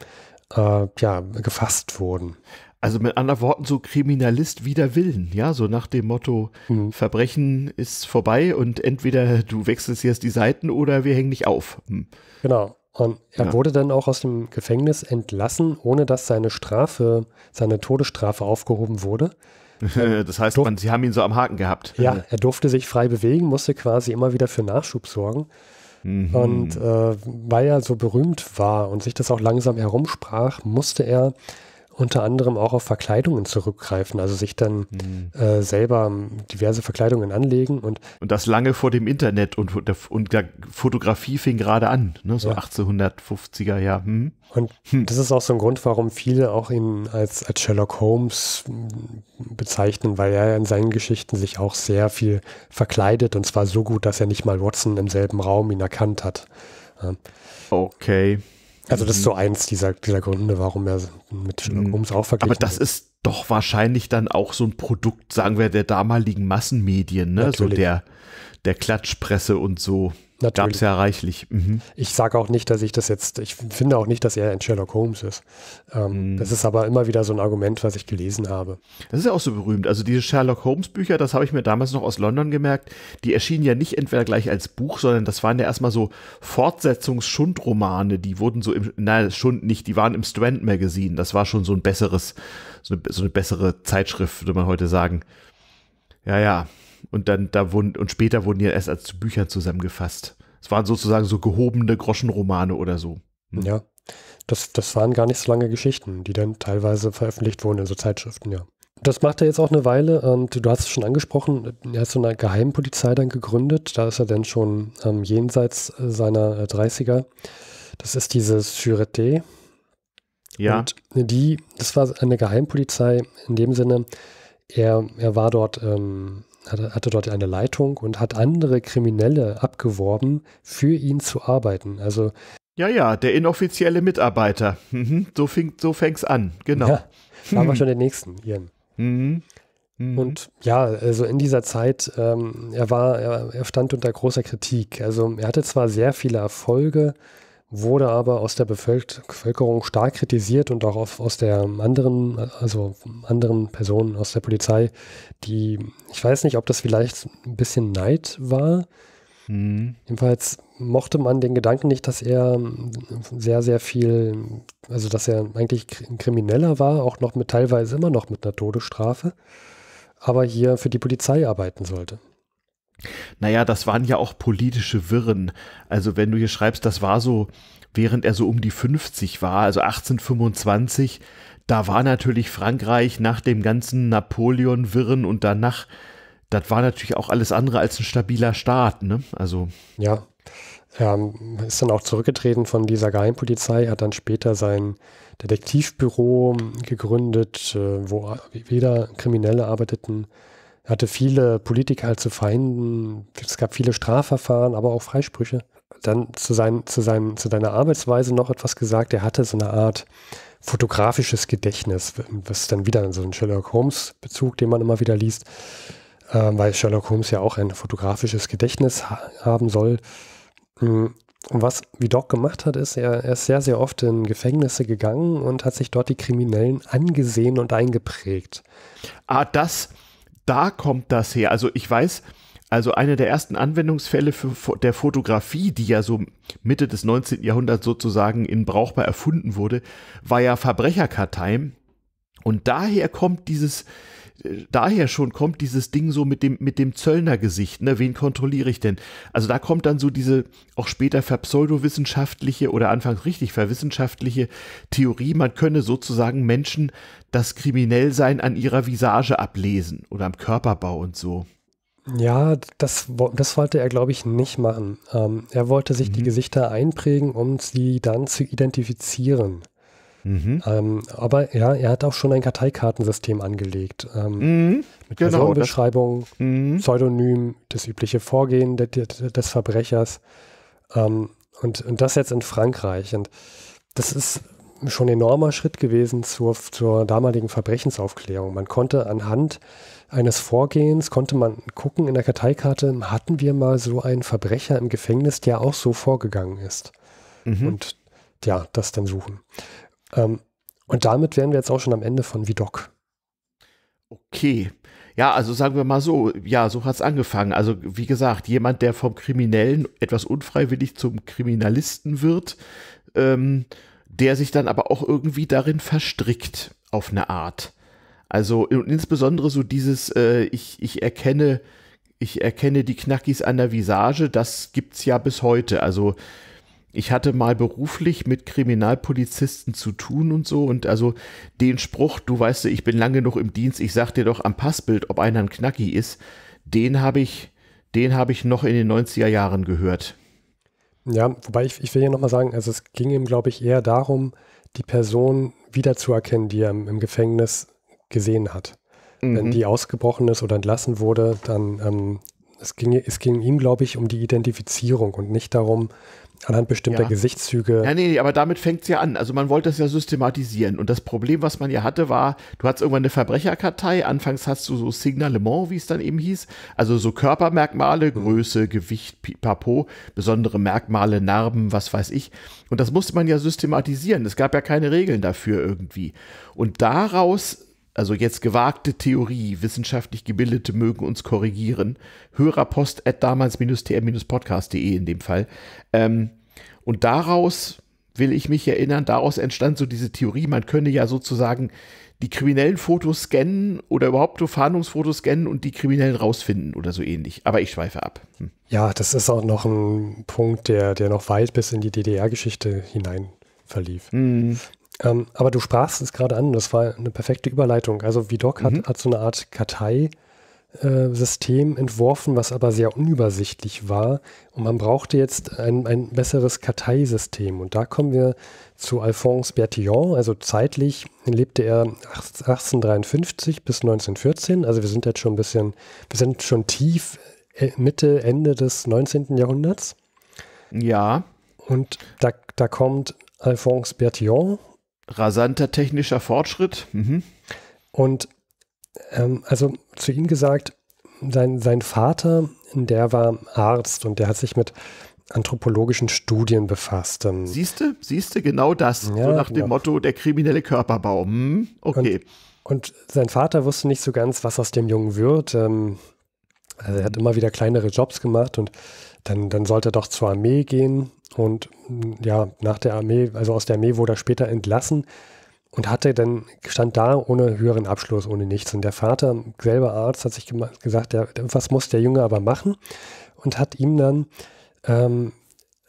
äh, ja, gefasst wurden. Also mit anderen Worten, so Kriminalist wider Willen, ja, so nach dem Motto, mhm. Verbrechen ist vorbei und entweder du wechselst jetzt die Seiten oder wir hängen dich auf. Hm. Genau. Und er ja. wurde dann auch aus dem Gefängnis entlassen, ohne dass seine Strafe, seine Todesstrafe aufgehoben wurde. das heißt, man, sie haben ihn so am Haken gehabt. Ja, äh. er durfte sich frei bewegen, musste quasi immer wieder für Nachschub sorgen. Mhm. Und äh, weil er so berühmt war und sich das auch langsam herumsprach, musste er unter anderem auch auf Verkleidungen zurückgreifen, also sich dann mhm. äh, selber ähm, diverse Verkleidungen anlegen und und das lange vor dem Internet und und der Fotografie fing gerade an, ne, so ja. 1850er Jahr. Hm. Und hm. das ist auch so ein Grund, warum viele auch ihn als, als Sherlock Holmes hm, bezeichnen, weil er in seinen Geschichten sich auch sehr viel verkleidet und zwar so gut, dass er nicht mal Watson im selben Raum ihn erkannt hat. Okay. Also das ist so ähm. eins dieser, dieser Gründe, warum er mit Sherlock mhm. Holmes auch verglichen Aber das ist doch wahrscheinlich dann auch so ein Produkt, sagen wir, der damaligen Massenmedien, ne? Natürlich. So der, der Klatschpresse und so. Natürlich. Gab es ja reichlich. Mhm. Ich sage auch nicht, dass ich das jetzt, ich finde auch nicht, dass er ein Sherlock Holmes ist. Ähm, mhm. Das ist aber immer wieder so ein Argument, was ich gelesen habe. Das ist ja auch so berühmt. Also diese Sherlock Holmes Bücher, das habe ich mir damals noch aus London gemerkt, die erschienen ja nicht entweder gleich als Buch, sondern das waren ja erstmal so Fortsetzungsschundromane, die wurden so im, nein, Schund nicht, die waren im Strand Magazine. Das war schon so ein besseres, so eine, so eine bessere Zeitschrift, würde man heute sagen. Ja, ja. Und dann da wurden, und später wurden die erst als zu Büchern zusammengefasst. Es waren sozusagen so gehobene Groschenromane oder so. Hm. Ja. Das, das waren gar nicht so lange Geschichten, die dann teilweise veröffentlicht wurden in so Zeitschriften, ja. Das macht er jetzt auch eine Weile und du hast es schon angesprochen, er hat so eine Geheimpolizei dann gegründet. Da ist er dann schon ähm, jenseits äh, seiner 30er. Äh, das ist diese Sûreté. Ja. Und die, das war eine Geheimpolizei in dem Sinne, er, er war dort ähm, hatte dort eine Leitung und hat andere Kriminelle abgeworben, für ihn zu arbeiten. Also ja, ja, der inoffizielle Mitarbeiter. Mhm, so, fing, so fängt's an, genau. Ja, haben wir mhm. schon den nächsten, Ian. Mhm. Mhm. Und ja, also in dieser Zeit, ähm, er war, er, er, stand unter großer Kritik. Also er hatte zwar sehr viele Erfolge, wurde aber aus der Bevölkerung stark kritisiert und auch aus der anderen, also anderen Personen aus der Polizei, die, ich weiß nicht, ob das vielleicht ein bisschen Neid war. Mhm. Jedenfalls mochte man den Gedanken nicht, dass er sehr, sehr viel, also dass er eigentlich ein Krimineller war, auch noch mit teilweise immer noch mit einer Todesstrafe, aber hier für die Polizei arbeiten sollte. Naja, das waren ja auch politische Wirren. Also wenn du hier schreibst, das war so, während er so um die 50 war, also 1825, da war natürlich Frankreich nach dem ganzen Napoleon-Wirren und danach, das war natürlich auch alles andere als ein stabiler Staat, ne? Also. Ja. Er ähm, ist dann auch zurückgetreten von dieser Geheimpolizei, hat dann später sein Detektivbüro gegründet, äh, wo weder Kriminelle arbeiteten, er hatte viele Politiker halt zu Feinden, es gab viele Strafverfahren, aber auch Freisprüche. Dann zu, sein, zu, sein, zu seiner Arbeitsweise noch etwas gesagt, er hatte so eine Art fotografisches Gedächtnis, was dann wieder so ein Sherlock Holmes-Bezug, den man immer wieder liest, äh, weil Sherlock Holmes ja auch ein fotografisches Gedächtnis ha haben soll. Hm, und was wie Doc gemacht hat, ist, er, er ist sehr, sehr oft in Gefängnisse gegangen und hat sich dort die Kriminellen angesehen und eingeprägt. Ah, das, da kommt das her. Also ich weiß, also einer der ersten Anwendungsfälle für, der Fotografie, die ja so Mitte des 19. Jahrhunderts sozusagen in brauchbar erfunden wurde, war ja Verbrecherkarteien. Und daher kommt dieses, daher schon kommt dieses Ding so mit dem, mit dem Zöllnergesicht, ne? Wen kontrolliere ich denn? Also da kommt dann so diese auch später verpseudowissenschaftliche oder anfangs richtig verwissenschaftliche Theorie, man könne sozusagen Menschen das Kriminellsein an ihrer Visage ablesen oder am Körperbau und so. Ja, das, das wollte er, glaube ich, nicht machen. Ähm, er wollte sich mhm. die Gesichter einprägen, um sie dann zu identifizieren. Mhm. Ähm, aber ja, er hat auch schon ein Karteikartensystem angelegt. Ähm, mhm. Mit genau, Personenbeschreibung, mhm. Pseudonym, das übliche Vorgehen de, de, des Verbrechers. Ähm, und, und das jetzt in Frankreich. Und das ist schon ein enormer Schritt gewesen zur, zur damaligen Verbrechensaufklärung. Man konnte anhand eines Vorgehens, konnte man gucken in der Karteikarte, hatten wir mal so einen Verbrecher im Gefängnis, der auch so vorgegangen ist. Mhm. Und ja, das dann suchen. Ähm, und damit wären wir jetzt auch schon am Ende von Vidoc. Okay. Ja, also sagen wir mal so, ja, so hat es angefangen. Also wie gesagt, jemand, der vom Kriminellen etwas unfreiwillig zum Kriminalisten wird, ähm, der sich dann aber auch irgendwie darin verstrickt, auf eine Art. Also insbesondere so dieses, äh, ich, ich erkenne, ich erkenne die Knackis an der Visage, das gibt es ja bis heute. Also ich hatte mal beruflich mit Kriminalpolizisten zu tun und so und also den Spruch, du weißt, ich bin lange genug im Dienst, ich sag dir doch am Passbild, ob einer ein Knacki ist, den habe ich, den habe ich noch in den 90er Jahren gehört. Ja, wobei ich, ich will hier nochmal sagen, also es ging ihm, glaube ich, eher darum, die Person wiederzuerkennen, die er im, im Gefängnis gesehen hat. Mhm. Wenn die ausgebrochen ist oder entlassen wurde, dann ähm, es ging, es ging ihm, glaube ich, um die Identifizierung und nicht darum, anhand bestimmter ja. Gesichtszüge. Ja, nee, nee, aber damit fängt es ja an. Also man wollte es ja systematisieren. Und das Problem, was man ja hatte, war, du hattest irgendwann eine Verbrecherkartei. Anfangs hast du so Signalement, wie es dann eben hieß. Also so Körpermerkmale, Größe, Gewicht, Papo, besondere Merkmale, Narben, was weiß ich. Und das musste man ja systematisieren. Es gab ja keine Regeln dafür irgendwie. Und daraus also jetzt gewagte Theorie, wissenschaftlich Gebildete mögen uns korrigieren. Hörerpost at damals-tr-podcast.de in dem Fall. Ähm, und daraus will ich mich erinnern, daraus entstand so diese Theorie, man könne ja sozusagen die kriminellen Fotos scannen oder überhaupt nur Fahndungsfotos scannen und die Kriminellen rausfinden oder so ähnlich. Aber ich schweife ab. Hm. Ja, das ist auch noch ein Punkt, der, der noch weit bis in die DDR-Geschichte hinein verlief. Mhm. Ähm, aber du sprachst es gerade an, das war eine perfekte Überleitung. Also Vidoc mhm. hat, hat so eine Art Kartei. System entworfen, was aber sehr unübersichtlich war. Und man brauchte jetzt ein, ein besseres Karteisystem. Und da kommen wir zu Alphonse Bertillon. Also zeitlich lebte er 1853 bis 1914. Also wir sind jetzt schon ein bisschen, wir sind schon tief äh, Mitte, Ende des 19. Jahrhunderts. Ja. Und da, da kommt Alphonse Bertillon Rasanter technischer Fortschritt. Mhm. Und ähm, also zu ihm gesagt, sein, sein Vater, der war Arzt und der hat sich mit anthropologischen Studien befasst. Ähm. Siehste, siehste, genau das. Ja, so nach dem ja. Motto, der kriminelle Körperbau. Hm, okay. Und, und, sein Vater wusste nicht so ganz, was aus dem Jungen wird. Ähm, also er hat immer wieder kleinere Jobs gemacht und dann, dann sollte er doch zur Armee gehen. Und ja, nach der Armee, also aus der Armee wurde er später entlassen und hatte dann, stand da ohne höheren Abschluss, ohne nichts. Und der Vater, selber Arzt, hat sich gesagt, der, was muss der Junge aber machen? Und hat ihm dann ähm,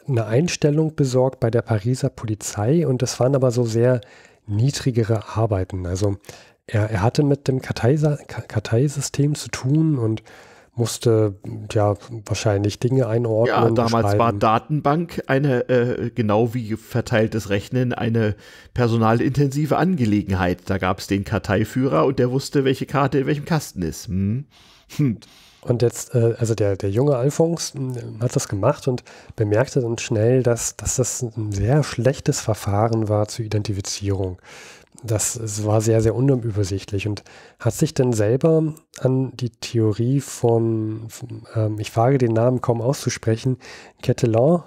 eine Einstellung besorgt bei der Pariser Polizei. Und das waren aber so sehr niedrigere Arbeiten. Also er, er hatte mit dem Karteisystem zu tun und musste ja wahrscheinlich Dinge einordnen. Ja, damals schreiben. war Datenbank eine, äh, genau wie verteiltes Rechnen, eine personalintensive Angelegenheit. Da gab es den Karteiführer und der wusste, welche Karte in welchem Kasten ist. Hm. Hm. Und jetzt, äh, also der, der junge Alphons hm, hat das gemacht und bemerkte dann schnell, dass, dass das ein sehr schlechtes Verfahren war zur Identifizierung das, das war sehr, sehr unübersichtlich. Und hat sich denn selber an die Theorie von, von ähm, ich wage den Namen kaum auszusprechen, Catalan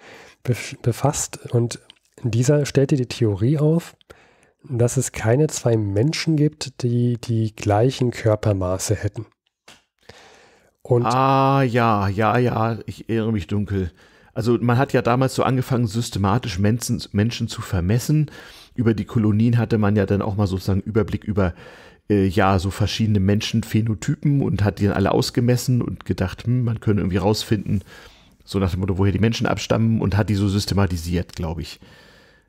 befasst. Und dieser stellte die Theorie auf, dass es keine zwei Menschen gibt, die die gleichen Körpermaße hätten. Und ah, ja, ja, ja, ich irre mich dunkel. Also man hat ja damals so angefangen, systematisch Menschen, Menschen zu vermessen über die Kolonien hatte man ja dann auch mal sozusagen Überblick über äh, ja so verschiedene Menschenphänotypen und hat die dann alle ausgemessen und gedacht, hm, man könnte irgendwie rausfinden, so nach dem Motto, woher die Menschen abstammen und hat die so systematisiert, glaube ich.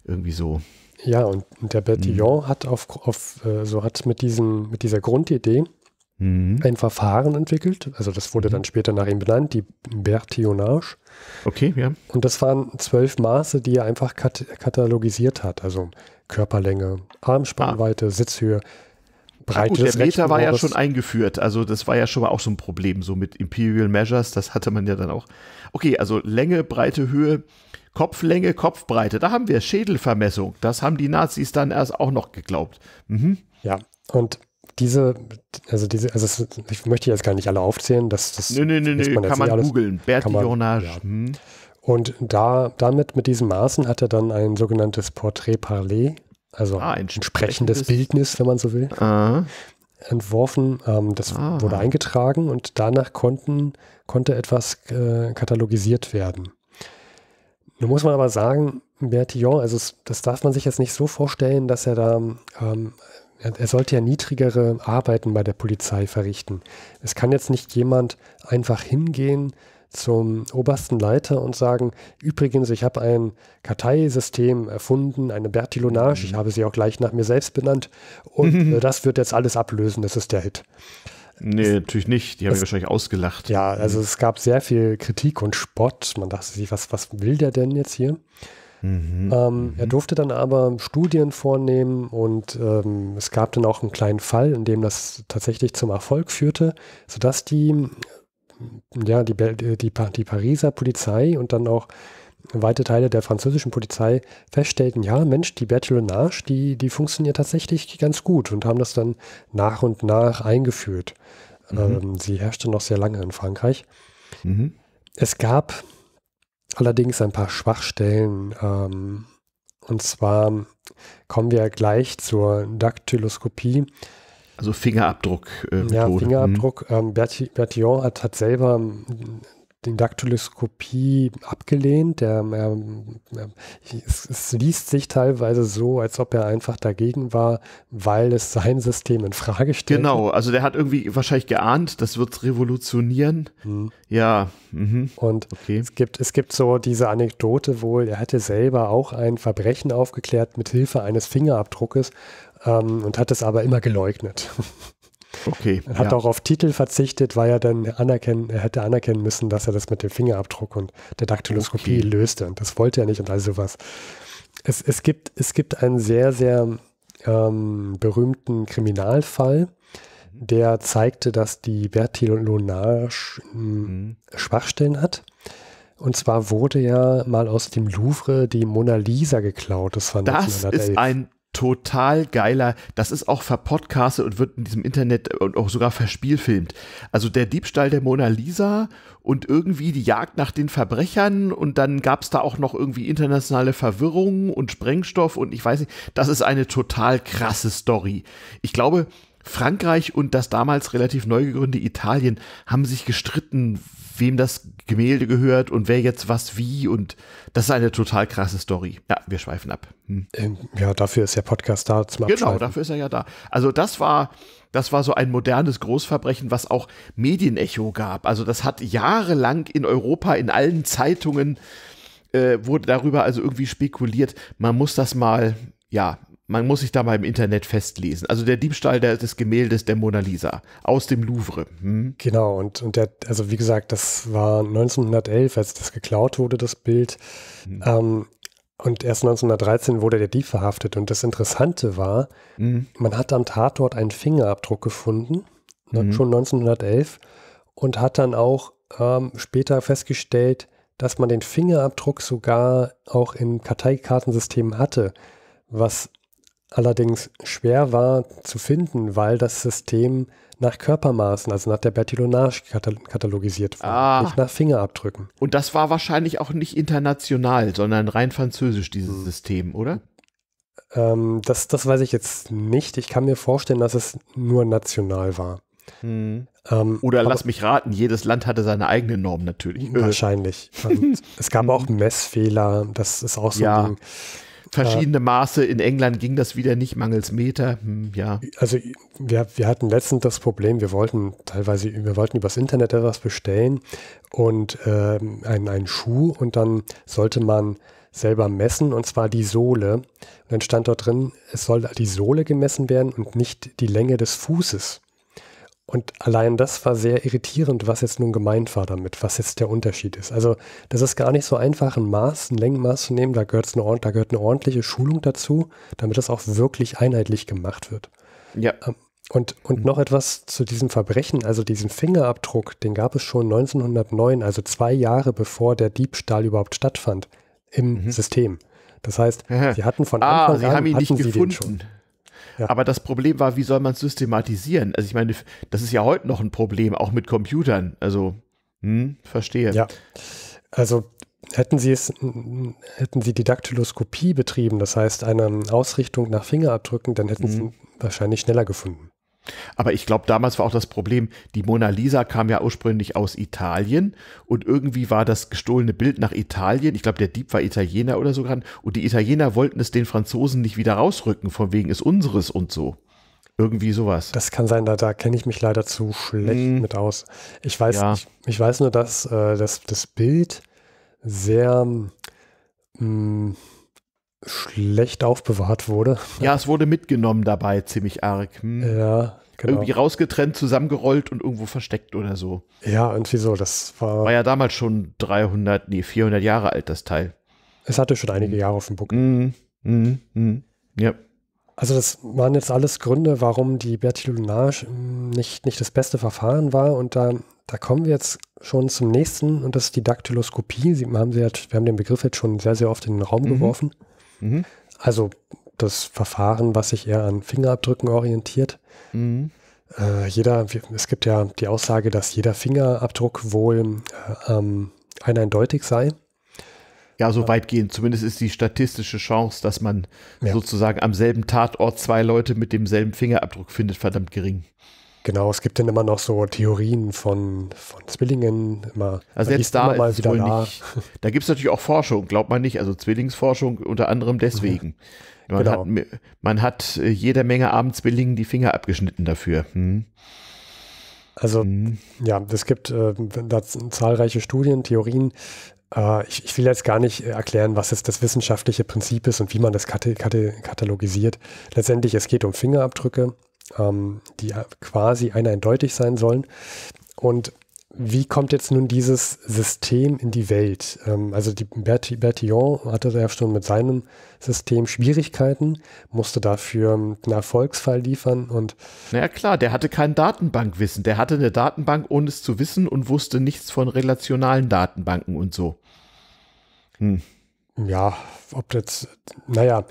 Irgendwie so. Ja, und der Bertillon hm. hat auf, auf äh, so hat mit diesem, mit dieser Grundidee mhm. ein Verfahren entwickelt. Also das wurde mhm. dann später nach ihm benannt, die Bertillonage. Okay, ja. Und das waren zwölf Maße, die er einfach kat katalogisiert hat. Also Körperlänge, Armspannweite, ah. Sitzhöhe, Breite gut, der Meter war ja schon eingeführt, also das war ja schon mal auch so ein Problem, so mit Imperial Measures, das hatte man ja dann auch. Okay, also Länge, Breite, Höhe, Kopflänge, Kopfbreite, da haben wir Schädelvermessung, das haben die Nazis dann erst auch noch geglaubt. Mhm. Ja, und diese, also diese, also das, ich möchte jetzt gar nicht alle aufzählen, das, das nö, nö, nö, man kann man alles. googeln, Berti Ja. Hm. Und da, damit, mit diesen Maßen hat er dann ein sogenanntes Portrait Parlé, also ah, ein sprechendes Bildnis, wenn man so will, ah. entworfen. Ähm, das ah. wurde eingetragen und danach konnten, konnte etwas äh, katalogisiert werden. Nun muss man aber sagen, Bertillon, also das darf man sich jetzt nicht so vorstellen, dass er da ähm, er sollte ja niedrigere Arbeiten bei der Polizei verrichten. Es kann jetzt nicht jemand einfach hingehen zum obersten Leiter und sagen, übrigens, ich habe ein Karteisystem erfunden, eine Bertilonage, mhm. ich habe sie auch gleich nach mir selbst benannt und mhm. das wird jetzt alles ablösen, das ist der Hit. Nee, es, natürlich nicht. Die haben es, wahrscheinlich ausgelacht. Ja, also mhm. es gab sehr viel Kritik und Spott. Man dachte sich, was, was will der denn jetzt hier? Mhm. Ähm, er mhm. durfte dann aber Studien vornehmen und ähm, es gab dann auch einen kleinen Fall, in dem das tatsächlich zum Erfolg führte, sodass die, äh, ja, die, die, die, Pariser Polizei und dann auch weite Teile der französischen Polizei feststellten, ja, Mensch, die Bertillonage, die, die funktioniert tatsächlich ganz gut und haben das dann nach und nach eingeführt. Mhm. Ähm, sie herrschte noch sehr lange in Frankreich. Mhm. Es gab allerdings ein paar Schwachstellen. Ähm, und zwar kommen wir gleich zur Daktyloskopie. Also Fingerabdruck. Äh, ja, Methode. Mhm. Fingerabdruck. Ähm, Bertillon hat, hat selber den abgelehnt. Er, er, er, es, es, liest sich teilweise so, als ob er einfach dagegen war, weil es sein System in Frage stellt. Genau, also der hat irgendwie wahrscheinlich geahnt, das wird revolutionieren. Mhm. Ja. Mhm. Und okay. es, gibt, es gibt so diese Anekdote wohl, er hatte selber auch ein Verbrechen aufgeklärt mit Hilfe eines Fingerabdruckes ähm, und hat es aber immer geleugnet. Okay. Er hat ja. auch auf Titel verzichtet, weil er dann anerkennen, er hätte anerkennen müssen, dass er das mit dem Fingerabdruck und der Daktyloskopie okay. löste. Und das wollte er nicht und all sowas. Es, es, gibt, es gibt einen sehr, sehr ähm, berühmten Kriminalfall, mhm. der zeigte, dass die Bertillonage sch mhm. Schwachstellen hat. Und zwar wurde ja mal aus dem Louvre die Mona Lisa geklaut. Das, war das ist ein total geiler. Das ist auch verpodcastet und wird in diesem Internet äh, und auch sogar verspielfilmt. Also der Diebstahl der Mona Lisa und irgendwie die Jagd nach den Verbrechern und dann gab es da auch noch irgendwie internationale Verwirrung und Sprengstoff und ich weiß nicht. Das ist eine total krasse Story. Ich glaube, Frankreich und das damals relativ neu gegründete Italien haben sich gestritten, wem das Gemälde gehört und wer jetzt was wie und das ist eine total krasse Story. Ja, wir schweifen ab. Hm. Ähm, ja, dafür ist der Podcast da zum Genau, dafür ist er ja da. Also das war, das war so ein modernes Großverbrechen, was auch Medienecho gab. Also das hat jahrelang in Europa in allen Zeitungen äh, wurde darüber also irgendwie spekuliert. Man muss das mal ja, man muss sich da mal im Internet festlesen. Also der Diebstahl der, des Gemäldes der Mona Lisa aus dem Louvre. Hm? Genau, und, und der, also wie gesagt, das war 1911, als das geklaut wurde, das Bild. Hm. Ähm, und erst 1913 wurde der Dieb verhaftet. Und das Interessante war, hm. man hat am Tatort einen Fingerabdruck gefunden, ne, hm. schon 1911, und hat dann auch ähm, später festgestellt, dass man den Fingerabdruck sogar auch in Karteikartensystemen hatte was allerdings schwer war zu finden, weil das System nach Körpermaßen, also nach der Bertillonage katalogisiert wurde, ah. nicht nach Fingerabdrücken. Und das war wahrscheinlich auch nicht international, sondern rein französisch, dieses mhm. System, oder? Ähm, das, das weiß ich jetzt nicht. Ich kann mir vorstellen, dass es nur national war. Hm. Ähm, oder lass mich raten, jedes Land hatte seine eigene Norm natürlich. Äh. Wahrscheinlich. es gab auch Messfehler, das ist auch so ein Ding verschiedene Maße. In England ging das wieder nicht, mangels Meter. Hm, ja. Also wir, wir hatten letztens das Problem, wir wollten teilweise, wir wollten übers Internet etwas bestellen und ähm, einen, einen Schuh und dann sollte man selber messen und zwar die Sohle. Und dann stand dort drin, es soll die Sohle gemessen werden und nicht die Länge des Fußes. Und allein das war sehr irritierend, was jetzt nun gemeint war damit, was jetzt der Unterschied ist. Also das ist gar nicht so einfach, ein Maß, ein Längenmaß zu nehmen. Da, gehört's eine, da gehört eine ordentliche Schulung dazu, damit das auch wirklich einheitlich gemacht wird. Ja. Ähm, und, und mhm. noch etwas zu diesem Verbrechen, also diesen Fingerabdruck, den gab es schon 1909, also zwei Jahre bevor der Diebstahl überhaupt stattfand, im mhm. System. Das heißt, sie hatten von ah, Anfang ah, sie an, haben ihn nicht gefunden. Ja. Aber das Problem war, wie soll man es systematisieren? Also ich meine, das ist ja heute noch ein Problem, auch mit Computern. Also, hm, verstehe. Ja. Also hätten sie es, hätten sie die Daktyloskopie betrieben, das heißt eine Ausrichtung nach Fingerabdrücken, dann hätten mhm. sie wahrscheinlich schneller gefunden. Aber ich glaube, damals war auch das Problem, die Mona Lisa kam ja ursprünglich aus Italien und irgendwie war das gestohlene Bild nach Italien. Ich glaube, der Dieb war Italiener oder so dran und die Italiener wollten es den Franzosen nicht wieder rausrücken, von wegen ist unseres und so. Irgendwie sowas. Das kann sein, da, da kenne ich mich leider zu schlecht hm. mit aus. Ich weiß, ja. ich, ich, weiß nur, dass äh, das, das Bild sehr mh, mm, schlecht aufbewahrt wurde. Ja, es wurde mitgenommen dabei, ziemlich arg. Hm. Ja, genau. Irgendwie rausgetrennt, zusammengerollt und irgendwo versteckt oder so. Ja, irgendwie so. Das war. War ja damals schon 300, nee, 400 Jahre alt, das Teil. Es hatte schon einige Jahre auf dem Buckel. Mhm. Mhm. Mhm. Ja. Also das waren jetzt alles Gründe, warum die Bertillonage hm, nicht, nicht das beste Verfahren war. Und da, da kommen wir jetzt schon zum nächsten und das ist die Daktyloskopie. Sie haben, Sie wir haben den Begriff jetzt schon sehr, sehr oft in den Raum mhm. geworfen. Mhm. Also das Verfahren, was sich eher an Fingerabdrücken orientiert. Mhm. Äh, jeder, es gibt ja die Aussage, dass jeder Fingerabdruck wohl äh, ähm, eindeutig sei. Ja, so weitgehend. Zumindest ist die statistische Chance, dass man ja. sozusagen am selben Tatort zwei Leute mit demselben Fingerabdruck findet, verdammt gering. Genau, es gibt dann immer noch so Theorien von, von Zwillingen. Immer, also jetzt da immer mal wieder nicht, da gibt es natürlich auch Forschung, glaubt man nicht. Also Zwillingsforschung unter anderem deswegen. Mhm. Man, genau. hat, man hat genau. äh, jeder Menge Abendzwillingen die Finger abgeschnitten dafür. Hm. Also mhm. ja, es gibt äh, da zahlreiche Studien, Theorien. Äh, ich, ich, will jetzt gar nicht erklären, was jetzt das wissenschaftliche Prinzip ist und wie man das kate, kate, katalogisiert. Letztendlich, es geht um Fingerabdrücke ähm, die quasi eindeutig sein sollen. Und wie kommt jetzt nun dieses System in die Welt? Ähm, also die Bertillon hatte ja schon mit seinem System Schwierigkeiten, musste dafür einen Erfolgsfall liefern und. Na ja, klar, der hatte kein Datenbankwissen. Der hatte eine Datenbank, ohne es zu wissen und wusste nichts von relationalen Datenbanken und so. Hm. Ja, ob jetzt, naja,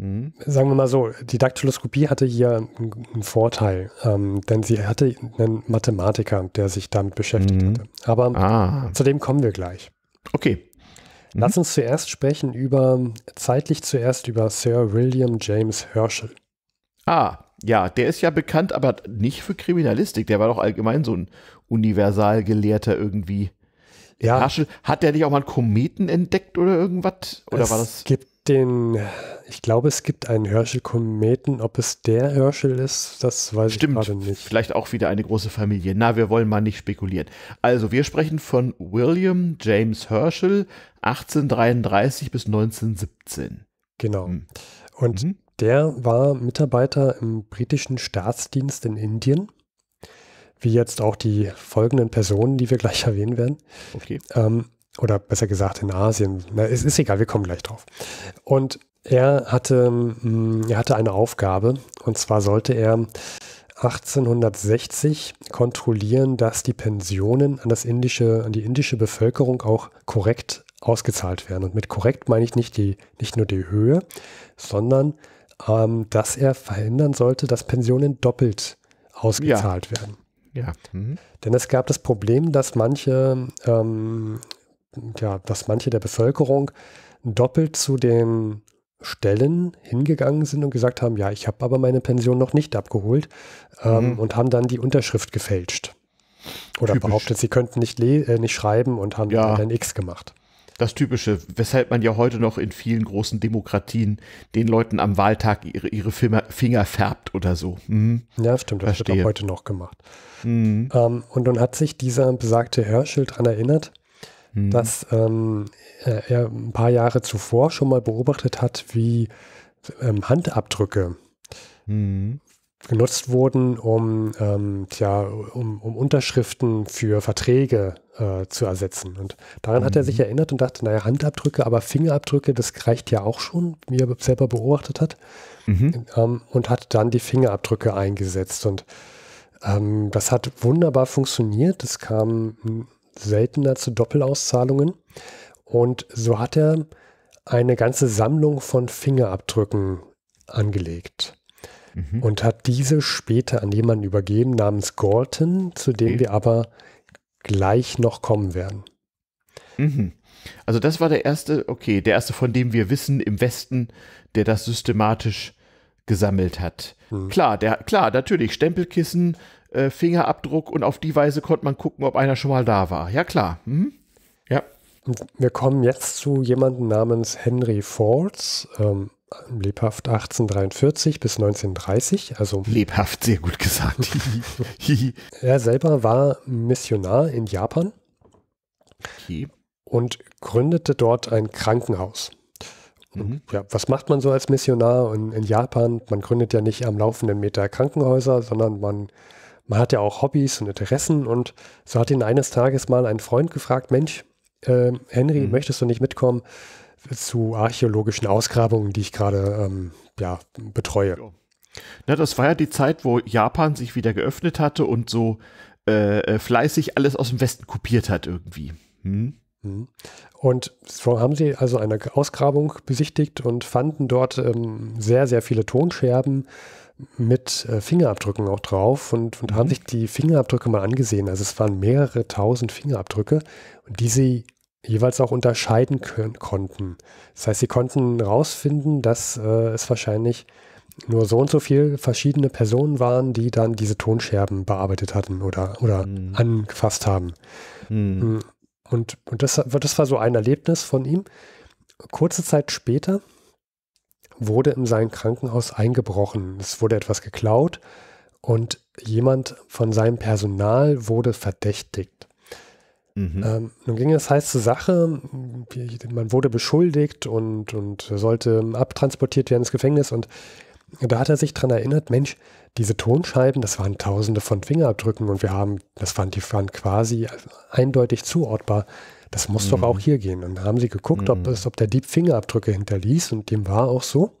Mhm. Sagen wir mal so, die Daktyloskopie hatte hier einen Vorteil, ähm, denn sie hatte einen Mathematiker, der sich damit beschäftigt mhm. hatte. Aber ah. zu dem kommen wir gleich. Okay. Mhm. Lass uns zuerst sprechen über, zeitlich zuerst über Sir William James Herschel. Ah, ja, der ist ja bekannt, aber nicht für Kriminalistik. Der war doch allgemein so ein Universalgelehrter irgendwie. Ja. Herschel, hat der nicht auch mal einen Kometen entdeckt oder irgendwas? Oder es war das? gibt den, ich glaube, es gibt einen Herschel-Kometen. Ob es der Herschel ist, das weiß Stimmt. ich gerade nicht. Vielleicht auch wieder eine große Familie. Na, wir wollen mal nicht spekulieren. Also, wir sprechen von William James Herschel, 1833 bis 1917. Genau. Mhm. Und mhm. der war Mitarbeiter im britischen Staatsdienst in Indien wie jetzt auch die folgenden Personen, die wir gleich erwähnen werden. Okay. Ähm, oder besser gesagt in Asien. Na, es ist egal, wir kommen gleich drauf. Und er hatte, mm, er hatte eine Aufgabe. Und zwar sollte er 1860 kontrollieren, dass die Pensionen an, das indische, an die indische Bevölkerung auch korrekt ausgezahlt werden. Und mit korrekt meine ich nicht, die, nicht nur die Höhe, sondern ähm, dass er verhindern sollte, dass Pensionen doppelt ausgezahlt ja. werden. Ja. Mhm. Denn es gab das Problem, dass manche ähm, ja, dass manche der Bevölkerung doppelt zu den Stellen hingegangen sind und gesagt haben, ja, ich habe aber meine Pension noch nicht abgeholt ähm, mhm. und haben dann die Unterschrift gefälscht. Oder Typisch. behauptet, sie könnten nicht, äh, nicht schreiben und haben ja. dann X gemacht. Das Typische, weshalb man ja heute noch in vielen großen Demokratien den Leuten am Wahltag ihre, ihre Finger, färbt oder so. Mhm. Ja, stimmt, das Verstehe. wird auch heute noch gemacht. Mhm. Ähm, und nun hat sich dieser besagte Herschel daran erinnert, Mhm. dass ähm, äh, er ein paar Jahre zuvor schon mal beobachtet hat, wie ähm, Handabdrücke mhm. genutzt wurden, um, ähm, tja, um, um, Unterschriften für Verträge äh, zu ersetzen. Und daran mhm. hat er sich mhm. erinnert und dachte, naja, Handabdrücke, aber Fingerabdrücke, das reicht ja auch schon, wie er selber beobachtet hat. Mhm. Ähm, und hat dann die Fingerabdrücke eingesetzt und ähm, das hat wunderbar funktioniert. Es kam hm, seltener zu Doppelauszahlungen. Und so hat er eine ganze Sammlung von Fingerabdrücken angelegt mhm. und hat diese später an jemanden übergeben namens Galton, zu dem okay. wir aber gleich noch kommen werden. Mhm. Also das war der erste, okay, der erste, von dem wir wissen im Westen, der das systematisch gesammelt hat. Mhm. Klar, der, klar, natürlich Stempelkissen, äh, Fingerabdruck und auf die Weise konnte man gucken, ob einer schon mal da war. Ja, klar. Mhm. Ja. Wir kommen jetzt zu jemandem namens Henry Falls, ähm, lebhaft 1843 bis 1930. Also lebhaft, sehr gut gesagt. er selber war Missionar in Japan okay. und gründete dort ein Krankenhaus. Mhm. Ja, was macht man so als Missionar in, in Japan? Man gründet ja nicht am laufenden Meter Krankenhäuser, sondern man man hat ja auch Hobbys und Interessen und so hat ihn eines Tages mal ein Freund gefragt, Mensch, äh, Henry, mhm. möchtest du nicht mitkommen zu archäologischen Ausgrabungen, die ich gerade ähm, ja, betreue? Ja. das war ja die Zeit, wo Japan sich wieder geöffnet hatte und so äh, äh fleißig alles aus dem Westen kopiert hat irgendwie. Hm? Mhm. Und so haben sie also eine Ausgrabung besichtigt und fanden dort ähm, sehr, sehr viele Tonscherben, mit äh, Fingerabdrücken auch drauf und, und mhm. haben sich die Fingerabdrücke mal angesehen. Also es waren mehrere tausend Fingerabdrücke, die sie jeweils auch unterscheiden können, konnten. Das heißt, sie konnten herausfinden, dass äh, es wahrscheinlich nur so und so viele verschiedene Personen waren, die dann diese Tonscherben bearbeitet hatten oder, oder mhm. angefasst haben. Mhm. Mm, und, und das, das war so ein Erlebnis von ihm. Kurze Zeit später wurde in sein Krankenhaus eingebrochen. Es wurde etwas geklaut und jemand von seinem Personal wurde verdächtigt. Mhm. Ähm, nun ging es heiß zur Sache, man wurde beschuldigt und, und sollte abtransportiert werden ins Gefängnis und da hat er sich daran erinnert, Mensch, diese Tonscheiben, das waren tausende von Fingerabdrücken und wir haben, das waren, die waren quasi eindeutig zuortbar. Das muss mhm. doch auch mhm. hier gehen. Und dann haben sie geguckt, mhm. ob, es, ob der Dieb Fingerabdrücke hinterließ und dem war auch so.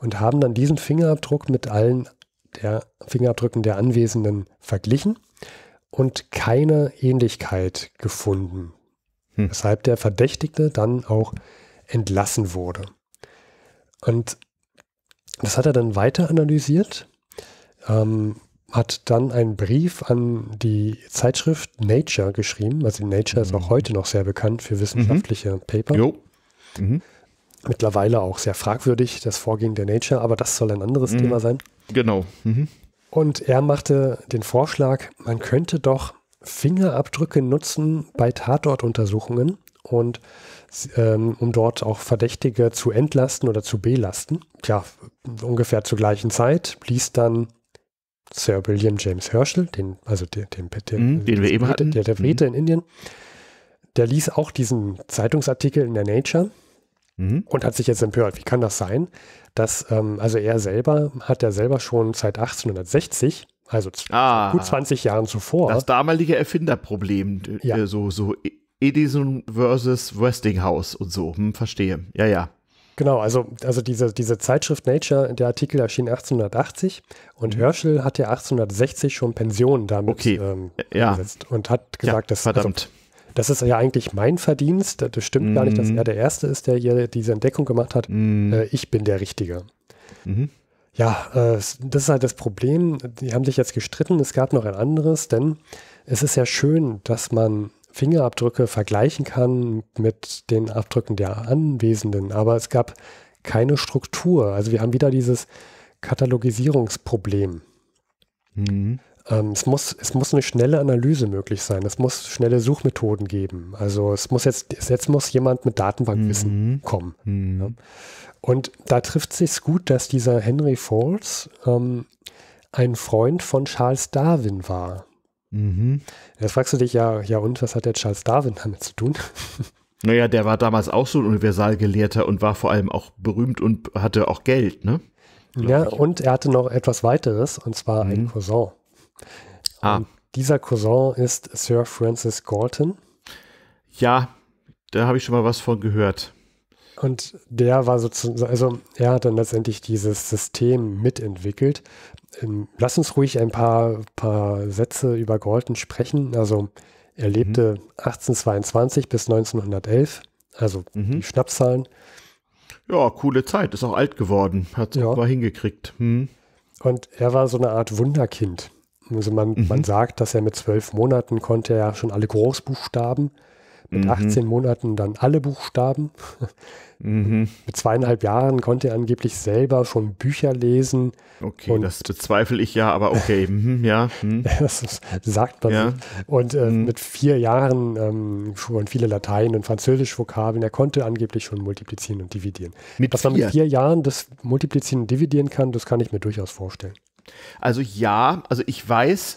Und haben dann diesen Fingerabdruck mit allen der Fingerabdrücken der Anwesenden verglichen und keine Ähnlichkeit gefunden. Mhm. Weshalb der Verdächtigte dann auch entlassen wurde. Und das hat er dann weiter analysiert. Ähm, hat dann einen Brief an die Zeitschrift Nature geschrieben. Also Nature ist auch mhm. heute noch sehr bekannt für wissenschaftliche mhm. Paper. Jo. Mhm. Mittlerweile auch sehr fragwürdig, das Vorgehen der Nature, aber das soll ein anderes mhm. Thema sein. Genau. Mhm. Und er machte den Vorschlag, man könnte doch Fingerabdrücke nutzen bei Tatortuntersuchungen und ähm, um dort auch Verdächtige zu entlasten oder zu belasten. Tja, ungefähr zur gleichen Zeit ließ dann Sir William James Herschel, den, also den, den, den, mhm, den wir eben Brite, hatten. Der, der Brite mhm. in Indien, der ließ auch diesen Zeitungsartikel in der Nature mhm. und hat sich jetzt empört. Wie kann das sein? Dass, ähm, also er selber hat ja selber schon seit 1860 also ah, gut 20 Jahren zuvor. Das damalige Erfinderproblem, ja. Äh, so, so Edison versus Westinghouse und so, hm, verstehe. Ja, ja. Genau, also, also diese, diese Zeitschrift Nature, der Artikel erschien 1880 und mhm. Herschel hatte 1860 schon Pensionen damit okay. ähm, äh, ja. gesetzt und hat gesagt, ja, dass also, verdammt. Also, das ist ja eigentlich mein Verdienst. Das stimmt mhm. gar nicht, dass mhm. er der Erste ist, der hier diese Entdeckung gemacht hat. Mhm. Äh, ich bin der Richtige. Mhm. Ja, äh, das ist halt das Problem. Die haben sich jetzt gestritten. Es gab noch ein anderes, denn es ist ja schön, dass man Fingerabdrücke vergleichen kann mit den Abdrücken der Anwesenden. Aber es gab keine Struktur. Also wir haben wieder dieses Katalogisierungsproblem. Mhm. Ähm, es, muss, es muss eine schnelle Analyse möglich sein. Es muss schnelle Suchmethoden geben. Also es muss jetzt, jetzt muss jemand mit Datenbankwissen mhm. kommen. Mhm. Und da trifft es sich gut, dass dieser Henry Falls ähm, ein Freund von Charles Darwin war. Mhm. Da fragst du dich ja, ja und was hat der Charles Darwin damit zu tun? Naja, der war damals auch so ein Universalgelehrter und war vor allem auch berühmt und hatte auch Geld, ne? Ja, ich. und er hatte noch etwas weiteres, und zwar mhm. einen Cousin. Ah. Und dieser Cousin ist Sir Francis Galton. Ja, da habe ich schon mal was von gehört. Und der war sozusagen, also er hat dann letztendlich dieses System mitentwickelt, ähm, lass uns ruhig ein paar, paar Sätze über Galton sprechen. Also er lebte mhm. 1822 bis 1911, also mhm. die Schnapszahlen. Ja, coole Zeit, ist auch alt geworden, hat es ja. mal hingekriegt. Hm. Und er war so eine Art Wunderkind. Also man, mhm. man sagt, dass er mit zwölf Monaten konnte er schon alle Großbuchstaben mit mhm. 18 Monaten dann alle Buchstaben. mhm. Mit zweieinhalb Jahren konnte er angeblich selber schon Bücher lesen. Okay, das bezweifle ich ja, aber okay, mhm, ja. Mhm. das sagt man. Ja. Und äh, mhm. mit vier Jahren ähm, schon viele Latein und Französisch-Vokabeln. Er konnte angeblich schon multiplizieren und dividieren. Mit Dass man mit vier Jahren das Multiplizieren und Dividieren kann, das kann ich mir durchaus vorstellen. Also ja, also ich weiß,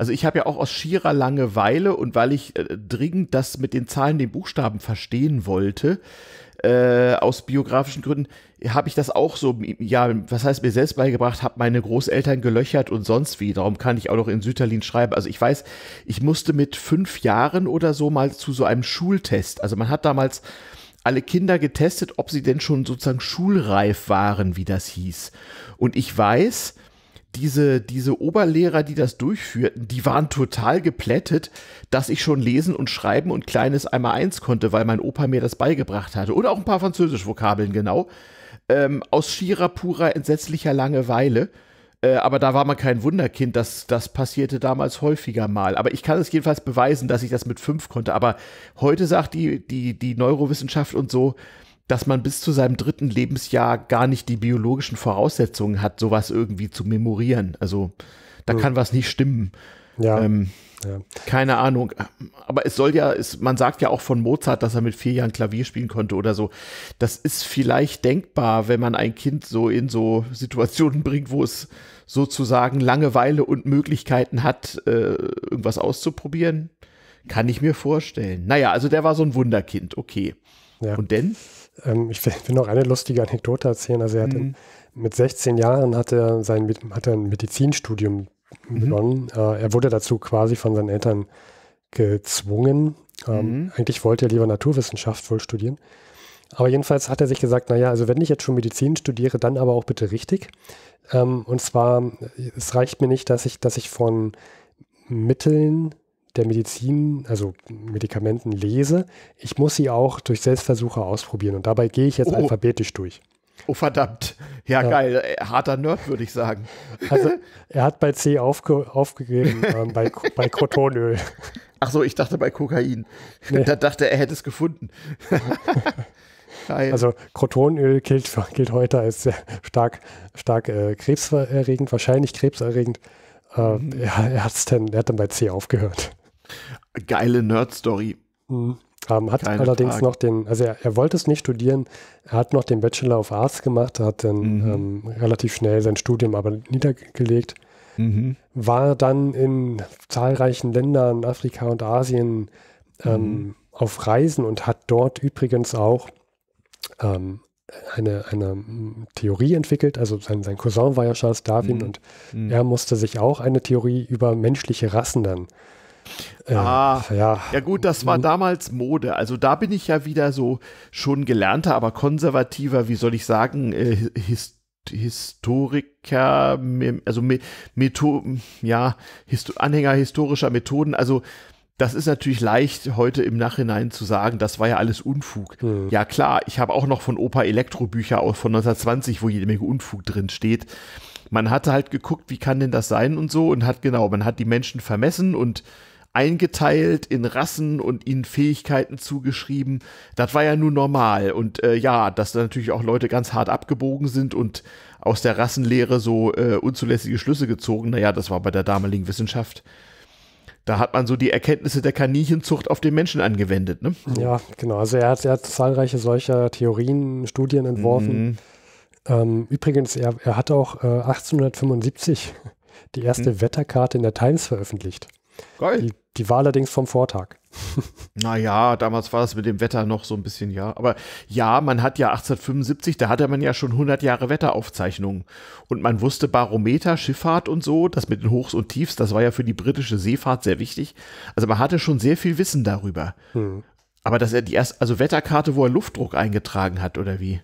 also ich habe ja auch aus schierer Langeweile und weil ich äh, dringend das mit den Zahlen, den Buchstaben verstehen wollte, äh, aus biografischen Gründen, habe ich das auch so, ja, was heißt mir selbst beigebracht, habe meine Großeltern gelöchert und sonst wie. Darum kann ich auch noch in Sütterlin schreiben. Also ich weiß, ich musste mit fünf Jahren oder so mal zu so einem Schultest. Also man hat damals alle Kinder getestet, ob sie denn schon sozusagen schulreif waren, wie das hieß. Und ich weiß, diese, diese Oberlehrer, die das durchführten, die waren total geplättet, dass ich schon lesen und schreiben und kleines einmal eins konnte, weil mein Opa mir das beigebracht hatte. Und auch ein paar Französisch-Vokabeln, genau. Ähm, aus schierer, purer, entsetzlicher Langeweile. Äh, aber da war man kein Wunderkind, das, das passierte damals häufiger mal. Aber ich kann es jedenfalls beweisen, dass ich das mit fünf konnte. Aber heute sagt die, die, die Neurowissenschaft und so, dass man bis zu seinem dritten Lebensjahr gar nicht die biologischen Voraussetzungen hat, sowas irgendwie zu memorieren. Also da hm. kann was nicht stimmen. Ja. Ähm, ja. Keine Ahnung. Aber es soll ja, es, man sagt ja auch von Mozart, dass er mit vier Jahren Klavier spielen konnte oder so. Das ist vielleicht denkbar, wenn man ein Kind so in so Situationen bringt, wo es sozusagen Langeweile und Möglichkeiten hat, äh, irgendwas auszuprobieren. Kann ich mir vorstellen. Naja, also der war so ein Wunderkind, okay. Ja. Und denn? Ähm, ich will, will, noch eine lustige Anekdote erzählen. Also er hat mhm. in, mit 16 Jahren hat er sein hat er ein Medizinstudium mhm. begonnen. Äh, er wurde dazu quasi von seinen Eltern gezwungen. Ähm, mhm. Eigentlich wollte er lieber Naturwissenschaft wohl studieren. Aber jedenfalls hat er sich gesagt, naja, also wenn ich jetzt schon Medizin studiere, dann aber auch bitte richtig. Ähm, und zwar, es reicht mir nicht, dass ich, dass ich von Mitteln der Medizin, also Medikamenten lese, ich muss sie auch durch Selbstversuche ausprobieren. Und dabei gehe ich jetzt oh. alphabetisch durch. Oh verdammt. Ja, ja, geil. Äh, harter Nerd, würde ich sagen. Also, er hat bei C aufge aufgegeben, ähm, bei, bei Krotonöl. Ach so, ich dachte bei Kokain. Nee. Da dachte er, er hätte es gefunden. also Krotonöl gilt, gilt, heute als sehr stark, stark äh, krebserregend, wahrscheinlich krebserregend. Äh, mhm. er, er, hat's dann, er hat dann bei C aufgehört. Geile Nerd-Story. Mhm. Ähm, hat Keine allerdings Frage. noch den, also er, er, wollte es nicht studieren, er hat noch den Bachelor of Arts gemacht, hat dann mhm. ähm, relativ schnell sein Studium aber niedergelegt, mhm. war dann in zahlreichen Ländern, Afrika und Asien ähm, mhm. auf Reisen und hat dort übrigens auch ähm, eine, eine Theorie entwickelt. Also sein, sein Cousin war ja Charles Darwin mhm. und mhm. er musste sich auch eine Theorie über menschliche Rassen dann äh, ah, ja. ja gut, das war damals Mode. Also da bin ich ja wieder so schon gelernter, aber konservativer, wie soll ich sagen, äh, historischer. Historiker, also Meto ja, Histo Anhänger historischer Methoden. Also das ist natürlich leicht heute im Nachhinein zu sagen, das war ja alles Unfug. Hm. Ja klar, ich habe auch noch von Opa Elektrobücher aus von 1920, wo jede Menge Unfug drin steht. Man hatte halt geguckt, wie kann denn das sein und so und hat genau, man hat die Menschen vermessen und eingeteilt in Rassen und ihnen Fähigkeiten zugeschrieben. Das war ja nur normal. Und äh, ja, dass da natürlich auch Leute ganz hart abgebogen sind und aus der Rassenlehre so äh, unzulässige Schlüsse gezogen. Naja, das war bei der damaligen Wissenschaft. Da hat man so die Erkenntnisse der Kaninchenzucht auf den Menschen angewendet. Ne? So. Ja, genau. Also er hat, er hat zahlreiche solcher Theorien, Studien entworfen. Mhm. Ähm, übrigens, er, er hat auch äh, 1875 die erste mhm. Wetterkarte in der Times veröffentlicht. Geil. Die, die war allerdings vom Vortag. naja, damals war es mit dem Wetter noch so ein bisschen, ja. Aber ja, man hat ja 1875, da hatte man ja schon 100 Jahre Wetteraufzeichnungen. Und man wusste Barometer, Schifffahrt und so, das mit den Hochs und Tiefs, das war ja für die britische Seefahrt sehr wichtig. Also man hatte schon sehr viel Wissen darüber. Hm. Aber dass er die erste, also Wetterkarte, wo er Luftdruck eingetragen hat, oder wie?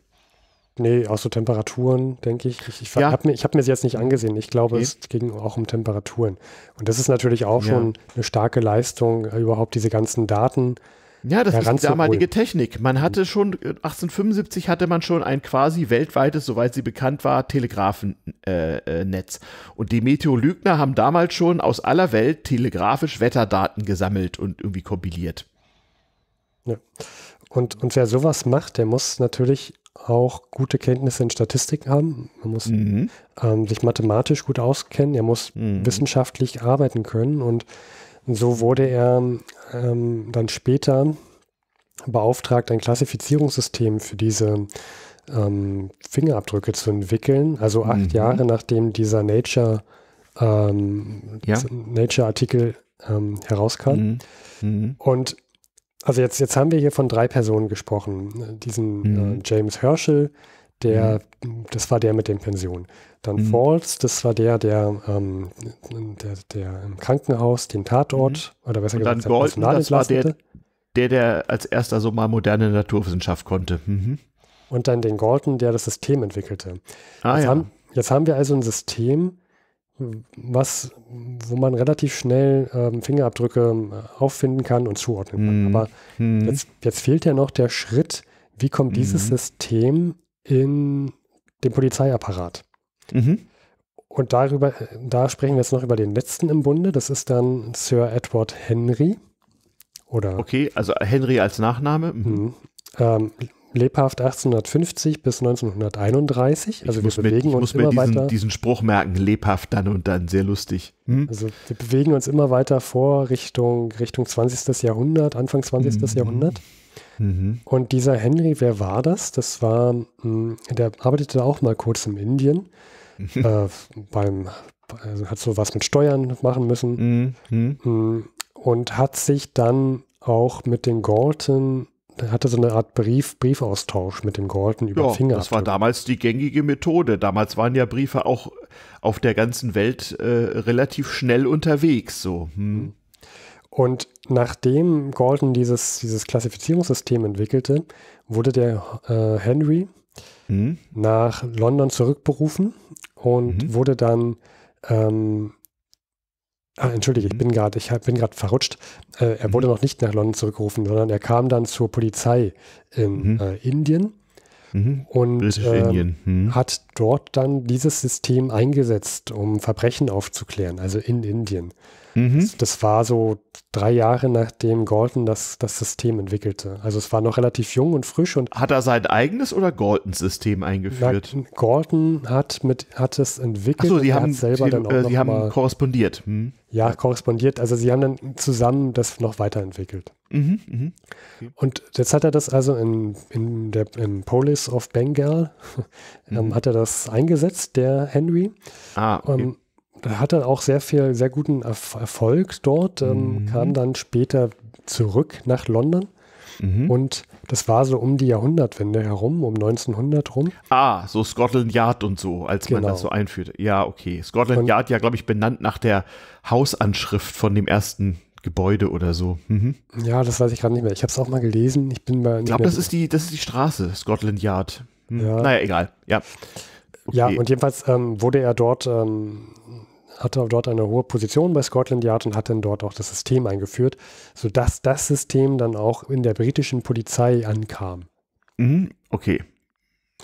Nee, auch so Temperaturen, denke ich. Ich, ich ja. habe mir, hab mir sie jetzt nicht angesehen. Ich glaube, okay. es ging auch um Temperaturen. Und das ist natürlich auch ja. schon eine starke Leistung, äh, überhaupt diese ganzen Daten. Ja, das ist die damalige Technik. Man hatte mhm. schon, 1875 äh, hatte man schon ein quasi weltweites, soweit sie bekannt war, Telegrafennetz. Äh, und die Meteorlügner haben damals schon aus aller Welt telegrafisch Wetterdaten gesammelt und irgendwie kompiliert. Ja. Und, und wer sowas macht, der muss natürlich auch gute Kenntnisse in Statistik haben. Man muss mhm. ähm, sich mathematisch gut auskennen, er muss mhm. wissenschaftlich arbeiten können und so wurde er ähm, dann später beauftragt, ein Klassifizierungssystem für diese ähm, Fingerabdrücke zu entwickeln. Also acht mhm. Jahre nachdem dieser Nature, ähm, ja. Nature Artikel ähm, herauskam. Mhm. Mhm. Und also jetzt, jetzt haben wir hier von drei Personen gesprochen. Diesen äh, mhm. äh, James Herschel, der, mhm. das war der mit den Pensionen. Dann mhm. Falls, das war der, der, ähm, der, der, im Krankenhaus den Tatort mhm. oder besser Und gesagt, dann Golden, das war der, der, der als erster so mal moderne Naturwissenschaft konnte. Mhm. Und dann den Galton, der das System entwickelte. Ah, jetzt, ja. haben, jetzt haben wir also ein System, was, wo man relativ schnell ähm, Fingerabdrücke ähm, auffinden kann und zuordnen kann. Mhm. Aber mhm. jetzt, jetzt, fehlt ja noch der Schritt, wie kommt mhm. dieses System in den Polizeiapparat? Mhm. Und darüber, äh, da sprechen wir jetzt noch über den letzten im Bunde. Das ist dann Sir Edward Henry. Oder okay, also Henry als Nachname. Mhm. Mhm. Ähm, lebhaft 1850 bis 1931. Also ich wir bewegen mir, uns immer diesen, weiter. diesen Spruch merken, lebhaft dann und dann, sehr lustig. Hm? Also wir bewegen uns immer weiter vor Richtung, Richtung 20. Jahrhundert, Anfang 20. Mhm. Jahrhundert. Mhm. Und dieser Henry, wer war das? Das war, hm, der arbeitete auch mal kurz in Indien. Mhm. äh, beim, also hat so was mit Steuern machen müssen. Mhm. Hm. Und hat sich dann auch mit den Galton hatte so eine Art Brief, Briefaustausch mit dem Galton über ja, Fingerabdrücke. Das war damals die gängige Methode. Damals waren ja Briefe auch auf der ganzen Welt äh, relativ schnell unterwegs. So. Hm. Mhm. Und nachdem Galton dieses, dieses Klassifizierungssystem entwickelte, wurde der äh, Henry hm. nach London zurückberufen und hm. wurde dann ähm, Ah, entschuldige, ich bin mhm. gerade, ich bin gerade verrutscht. Äh, er wurde mhm. noch nicht nach London zurückgerufen, sondern er kam dann zur Polizei in mhm. äh, Indien mhm. und äh, Indien. Mhm. hat dort dann dieses System eingesetzt, um Verbrechen aufzuklären, also in Indien. Mhm. Das, das, war so drei Jahre nachdem Galton das, das System entwickelte. Also es war noch relativ jung und frisch und hat er sein eigenes oder Galtons System eingeführt? Na, Galton hat mit hat es entwickelt. Achso, die haben selber die, dann auch äh, Sie haben korrespondiert. Hm ja, korrespondiert. Also sie haben dann zusammen das noch weiterentwickelt. Mhm, mh. okay. Und jetzt hat er das also in, in der in Police of Bengal, ähm, mhm. ähm, hat er das eingesetzt, der Henry. Ah, okay. Ähm, hat er auch sehr viel, sehr guten Erfolg dort, ähm, mhm. kam dann später zurück nach London Mhm. Und das war so um die Jahrhundertwende herum, um 1900 rum. Ah, so Scotland Yard und so, als genau. man das so einführte. Ja, okay. Scotland und Yard, ja, glaube ich, benannt nach der Hausanschrift von dem ersten Gebäude oder so. Mhm. Ja, das weiß ich gerade nicht mehr. Ich habe es auch mal gelesen. Ich bin mal. Ich glaube, das ist die, das ist die Straße, Scotland Yard. Hm. Ja. Naja, egal. Ja. Okay. Ja, und jedenfalls ähm, wurde er dort ähm, hatte dort eine hohe Position bei Scotland Yard und hat dann dort auch das System eingeführt, sodass das System dann auch in der britischen Polizei ankam. Mhm, okay.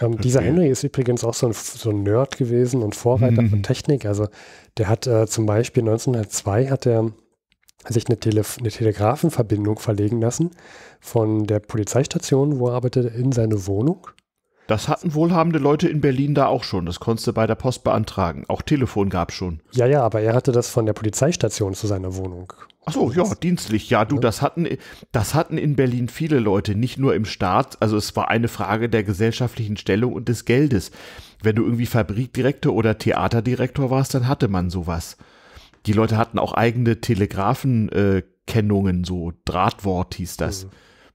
Ähm, dieser Henry ist übrigens auch so ein, so ein Nerd gewesen und Vorreiter mhm. von Technik. Also der hat äh, zum Beispiel 1902 hat er sich eine, Tele eine Telegrafenverbindung verlegen lassen von der Polizeistation, wo er arbeitete, in seine Wohnung. Das hatten wohlhabende Leute in Berlin da auch schon. Das konntest du bei der Post beantragen. Auch Telefon gab schon. Ja, ja, aber er hatte das von der Polizeistation zu seiner Wohnung. Ach so, ja, dienstlich. Ja, du, das hatten, das hatten in Berlin viele Leute, nicht nur im Staat. Also es war eine Frage der gesellschaftlichen Stellung und des Geldes. Wenn du irgendwie Fabrikdirektor oder Theaterdirektor warst, dann hatte man sowas. Die Leute hatten auch eigene Telegrafenkennungen, äh, so Drahtwort hieß das. Mhm.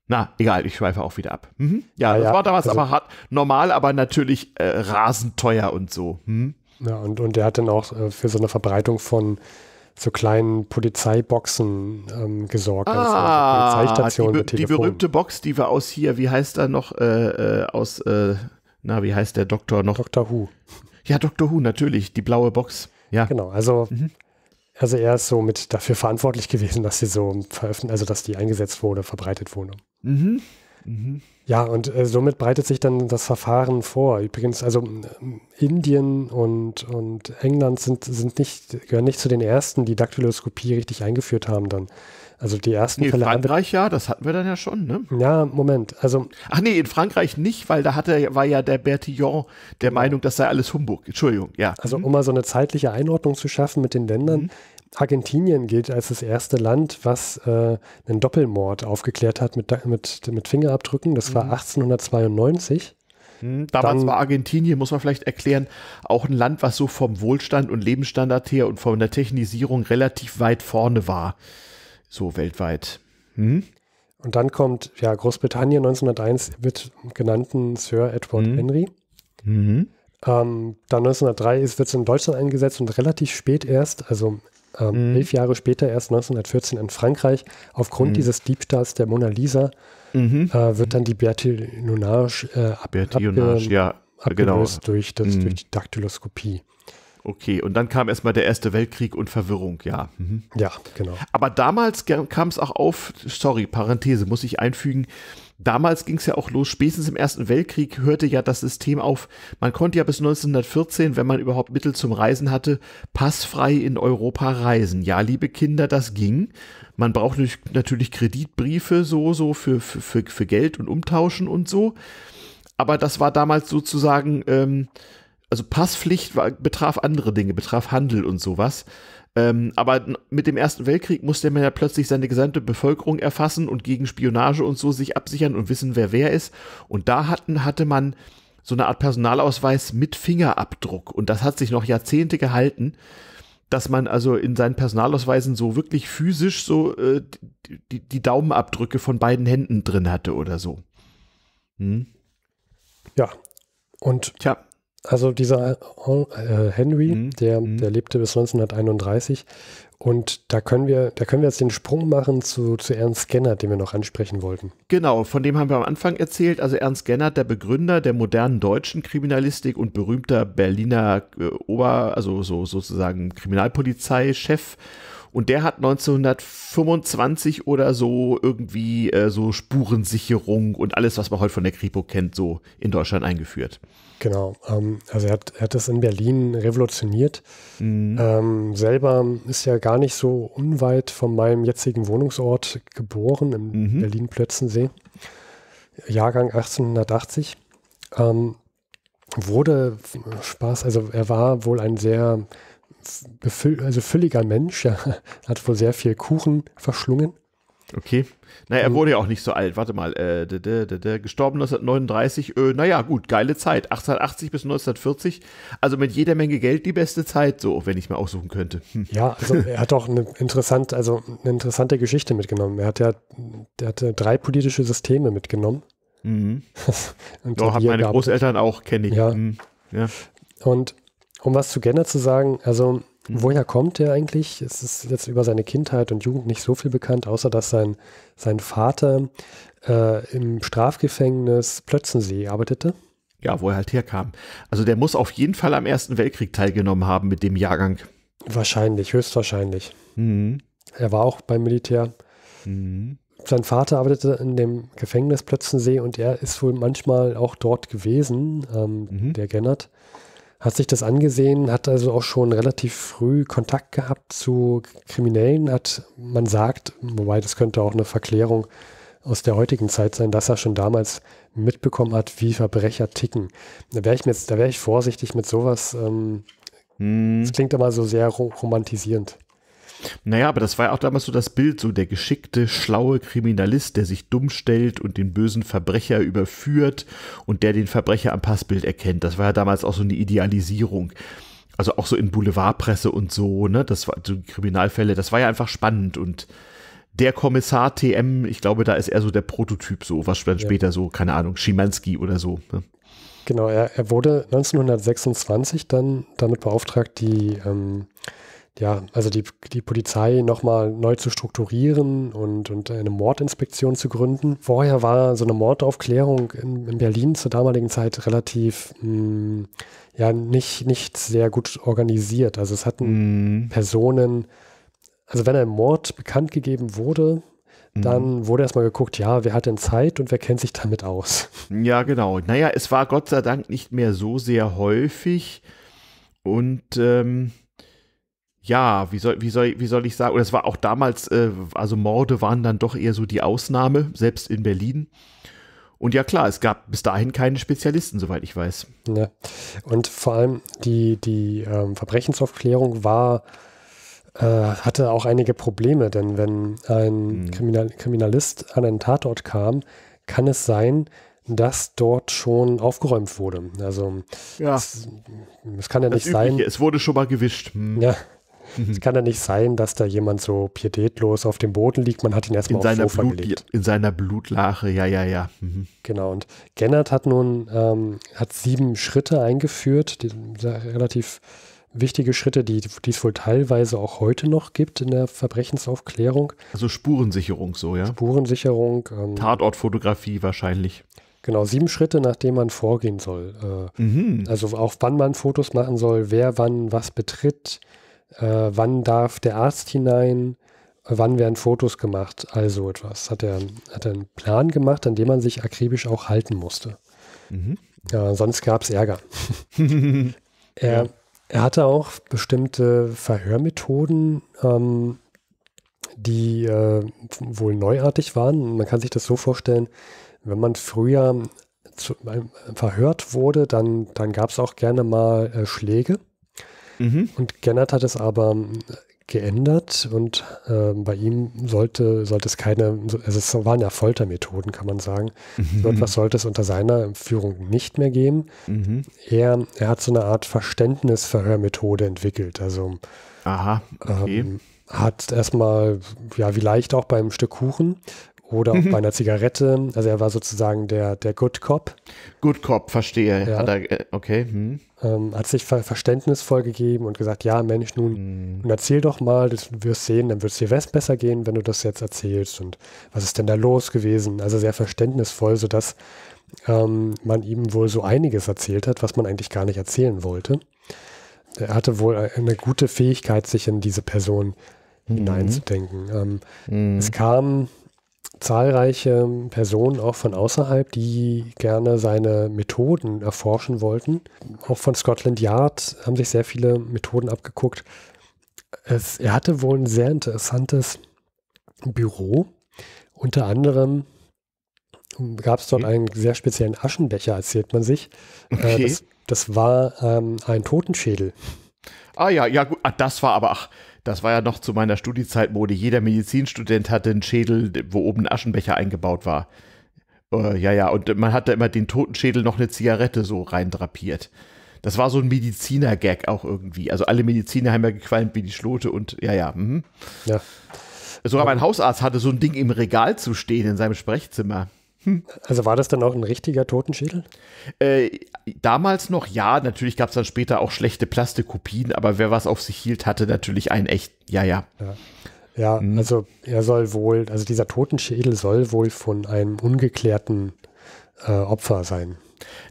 Na, egal, ich schweife auch wieder ab. Mhm. Ja, ja, das war damals also, aber hart, normal, aber natürlich äh, rasend teuer und so. Hm? Ja, und, und der hat dann auch äh, für so eine Verbreitung von so kleinen Polizeiboxen ähm, gesorgt. Also ah, also Polizeistation die, be die berühmte Box, die wir aus hier, wie heißt er noch, äh, äh aus, äh, na, wie heißt der Doktor noch? Dr. Who. Ja, Dr. Who, natürlich, die blaue Box. Ja. Genau, also mhm. Also er ist so mit dafür verantwortlich gewesen, dass sie so veröffentlicht, also dass die eingesetzt wurde, verbreitet wurde. Mhm. Mhm. Ja, und äh, somit breitet sich dann das Verfahren vor. Übrigens, also äh, Indien und, und England sind, sind nicht, gehören nicht zu den ersten, die Daktyloskopie richtig eingeführt haben dann. Also die ersten nee, Fälle. In Frankreich ja, das hatten wir dann ja schon, ne? Ja, Moment. Also Ach nee, in Frankreich nicht, weil da hatte, war ja der Bertillon der Meinung, das sei alles Humbug. Entschuldigung, ja. Also mhm. um mal so eine zeitliche Einordnung zu schaffen mit den Ländern. Mhm. Argentinien gilt als das erste Land, was äh, einen Doppelmord aufgeklärt hat mit, mit, mit Fingerabdrücken. Das war mhm. 1892. Mhm, damals war Argentinien, muss man vielleicht erklären, auch ein Land, was so vom Wohlstand und Lebensstandard her und von der Technisierung relativ weit vorne war. So weltweit. Mhm. Und dann kommt ja Großbritannien 1901 mit genannten Sir Edward mhm. Henry. Mhm. Ähm, dann 1903 wird es in Deutschland eingesetzt und relativ spät erst, also ähm, mhm. elf Jahre später, erst 1914 in Frankreich. Aufgrund mhm. dieses Diebstahls der Mona Lisa mhm. äh, wird dann die Bertillonage äh, ab, Bertillonage, ja, abgelöst genau. durch, das, mhm. durch die Daktyloskopie. Okay, und dann kam erstmal der Erste Weltkrieg und Verwirrung, ja. Mhm. Ja, genau. Aber damals kam es auch auf, sorry, Parenthese, muss ich einfügen, damals ging es ja auch los, spätestens im Ersten Weltkrieg hörte ja das System auf. Man konnte ja bis 1914, wenn man überhaupt Mittel zum Reisen hatte, passfrei in Europa reisen. Ja, liebe Kinder, das ging. Man braucht natürlich Kreditbriefe so, so für, für, für Geld und Umtauschen und so. Aber das war damals sozusagen, ähm, also Passpflicht war, betraf andere Dinge, betraf Handel und sowas. Ähm, aber mit dem Ersten Weltkrieg musste man ja plötzlich seine gesamte Bevölkerung erfassen und gegen Spionage und so sich absichern und wissen, wer wer ist. Und da hatten, hatte man so eine Art Personalausweis mit Fingerabdruck. Und das hat sich noch Jahrzehnte gehalten, dass man also in seinen Personalausweisen so wirklich physisch so äh, die, die, Daumenabdrücke von beiden Händen drin hatte oder so. Hm? Ja. Und Tja. Also dieser äh, Henry, mhm. der, mhm. der lebte bis 1931 und da können wir, da können wir jetzt den Sprung machen zu, zu Ernst Gennert, den wir noch ansprechen wollten. Genau, von dem haben wir am Anfang erzählt. Also Ernst Gennert, der Begründer der modernen deutschen Kriminalistik und berühmter Berliner äh, Ober, also so, sozusagen Kriminalpolizeichef. chef und der hat 1925 oder so irgendwie äh, so Spurensicherung und alles, was man heute von der Kripo kennt, so in Deutschland eingeführt. Genau. Ähm, also er hat, er hat das in Berlin revolutioniert. Mhm. Ähm, selber ist ja gar nicht so unweit von meinem jetzigen Wohnungsort geboren, im mhm. Berlin-Plötzensee. Jahrgang 1880. Ähm, wurde Spaß, also er war wohl ein sehr also fülliger Mensch, ja, hat wohl sehr viel Kuchen verschlungen. Okay. Naja, er hm. wurde ja auch nicht so alt. Warte mal. Äh, de, de, de, gestorben 1939. Äh, naja, gut, geile Zeit. 1880 bis 1940. Also mit jeder Menge Geld die beste Zeit, so, wenn ich mir aussuchen könnte. Hm. Ja, also er hat auch eine, interessant, also eine interessante Geschichte mitgenommen. Er hat ja der hatte drei politische Systeme mitgenommen. Mhm. Und oh, haben meine gearbeitet. Großeltern auch, kenne ich. Ja. Mhm. ja. Und um was zu Genner zu sagen, also mhm. woher kommt er eigentlich? Es ist jetzt über seine Kindheit und Jugend nicht so viel bekannt, außer dass sein, sein Vater äh, im Strafgefängnis Plötzensee arbeitete. Ja, wo er halt herkam. Also der muss auf jeden Fall am Ersten Weltkrieg teilgenommen haben mit dem Jahrgang. Wahrscheinlich, höchstwahrscheinlich. Mhm. Er war auch beim Militär. Mhm. Sein Vater arbeitete in dem Gefängnis Plötzensee und er ist wohl manchmal auch dort gewesen, ähm, mhm. der Gennert hat sich das angesehen, hat also auch schon relativ früh Kontakt gehabt zu Kriminellen, hat, man sagt, wobei das könnte auch eine Verklärung aus der heutigen Zeit sein, dass er schon damals mitbekommen hat, wie Verbrecher ticken. Da wäre ich mir jetzt, da wäre ich vorsichtig mit sowas. Ähm, hm. Das klingt immer so sehr ro romantisierend. Naja, aber das war ja auch damals so das Bild, so der geschickte, schlaue Kriminalist, der sich dumm stellt und den bösen Verbrecher überführt und der den Verbrecher am Passbild erkennt. Das war ja damals auch so eine Idealisierung. Also auch so in Boulevardpresse und so, ne? Das war so Kriminalfälle, das war ja einfach spannend und der Kommissar TM, ich glaube, da ist er so der Prototyp, so was dann ja. später so, keine Ahnung, Schimanski oder so. Ne? Genau, er, er, wurde 1926 dann damit beauftragt, die ähm, ja, also die, die Polizei nochmal neu zu strukturieren und, und eine Mordinspektion zu gründen. Vorher war so eine Mordaufklärung in, in Berlin zur damaligen Zeit relativ, mh, hm, ja, nicht, nicht sehr gut organisiert. Also es hatten mhm. Personen, also wenn ein Mord bekannt gegeben wurde, mhm. dann wurde erstmal geguckt, ja, wer hat denn Zeit und wer kennt sich damit aus? Ja, genau. Naja, es war Gott sei Dank nicht mehr so sehr häufig und ähm, ja, wie soll, wie soll, wie soll ich sagen, oder es war auch damals, äh, also Morde waren dann doch eher so die Ausnahme, selbst in Berlin. Und ja klar, es gab bis dahin keine Spezialisten, soweit ich weiß. Ja. Und vor allem die, die ähm, Verbrechensaufklärung war, äh, hatte auch einige Probleme, denn wenn ein hm. Kriminal Kriminalist an einen Tatort kam, kann es sein, dass dort schon aufgeräumt wurde. Also ja. es, es, kann ja nicht Übliche, sein. Es wurde schon mal gewischt. Hm. Ja, es kann ja nicht sein, dass da jemand so pietätlos auf dem Boden liegt. Man hat ihn erstmal auf Sofa Blut, gelegt. In seiner Blutlache, ja, ja, ja. Mhm. Genau, und Gennert hat nun ähm, hat sieben Schritte eingeführt, die, relativ wichtige Schritte, die, die es wohl teilweise auch heute noch gibt in der Verbrechensaufklärung. Also Spurensicherung so, ja? Spurensicherung. Ähm, Tatortfotografie wahrscheinlich. Genau, sieben Schritte, nachdem man vorgehen soll. Äh, mhm. Also auch wann man Fotos machen soll, wer wann was betritt, äh, wann darf der Arzt hinein, äh, wann werden Fotos gemacht, also etwas. Hat er, hat er einen Plan gemacht, an dem man sich akribisch auch halten musste. Mhm. Äh, sonst gab es Ärger. er, ja. er hatte auch bestimmte Verhörmethoden, ähm, die äh, wohl neuartig waren. Man kann sich das so vorstellen, wenn man früher zu, äh, verhört wurde, dann, dann gab es auch gerne mal äh, Schläge. Mhm. Und Gennert hat es aber ähm, geändert und äh, bei ihm sollte, sollte es keine, also es waren ja Foltermethoden, kann man sagen. Mhm. So etwas sollte es unter seiner Führung nicht mehr geben. Mhm. Er, er hat so eine Art Verständnisverhörmethode entwickelt. Also Aha, okay. ähm, hat erstmal, ja, wie leicht auch beim Stück Kuchen, oder mhm. bei einer Zigarette. Also er war sozusagen der, der Good Cop. Good Cop, verstehe. Ja. Hat ah, er, äh, okay. Hm. Ähm, hat sich ver verständnisvoll gegeben und gesagt, ja Mensch, nun, hm. nun erzähl doch mal, das, du wirst sehen, dann wird es dir besser gehen, wenn du das jetzt erzählst und was ist denn da los gewesen? Also sehr verständnisvoll, sodass ähm, man ihm wohl so einiges erzählt hat, was man eigentlich gar nicht erzählen wollte. Er hatte wohl äh, eine gute Fähigkeit, sich in diese Person mhm. hineinzudenken. Mhm. Ähm, mhm. Es kam zahlreiche Personen auch von außerhalb, die gerne seine Methoden erforschen wollten. Auch von Scotland Yard haben sich sehr viele Methoden abgeguckt. Es, er hatte wohl ein sehr interessantes Büro. Unter anderem gab es dort einen sehr speziellen Aschenbecher, erzählt man sich. Äh, okay. Das, das, war ähm, ein Totenschädel. Ah ja, ja gut, ah, das war aber, ach, das war ja noch zu meiner Studiezeit Mode. Jeder Medizinstudent hatte einen Schädel, wo oben ein Aschenbecher eingebaut war. Äh, ja, ja, und man hat da immer den Totenschädel noch eine Zigarette so reindrapiert. Das war so ein Mediziner-Gag auch irgendwie. Also alle Mediziner haben ja gequalmt wie die Schlote und ja, ja. Mh. Ja. Sogar mein Hausarzt hatte so ein Ding im Regal zu stehen in seinem Sprechzimmer. Also war das dann auch ein richtiger Totenschädel? Äh, damals noch ja, natürlich gab es dann später auch schlechte Plastikkopien, aber wer was auf sich hielt, hatte natürlich einen echt, ja, ja. Ja, ja mhm. also er soll wohl, also dieser Totenschädel soll wohl von einem ungeklärten äh, Opfer sein.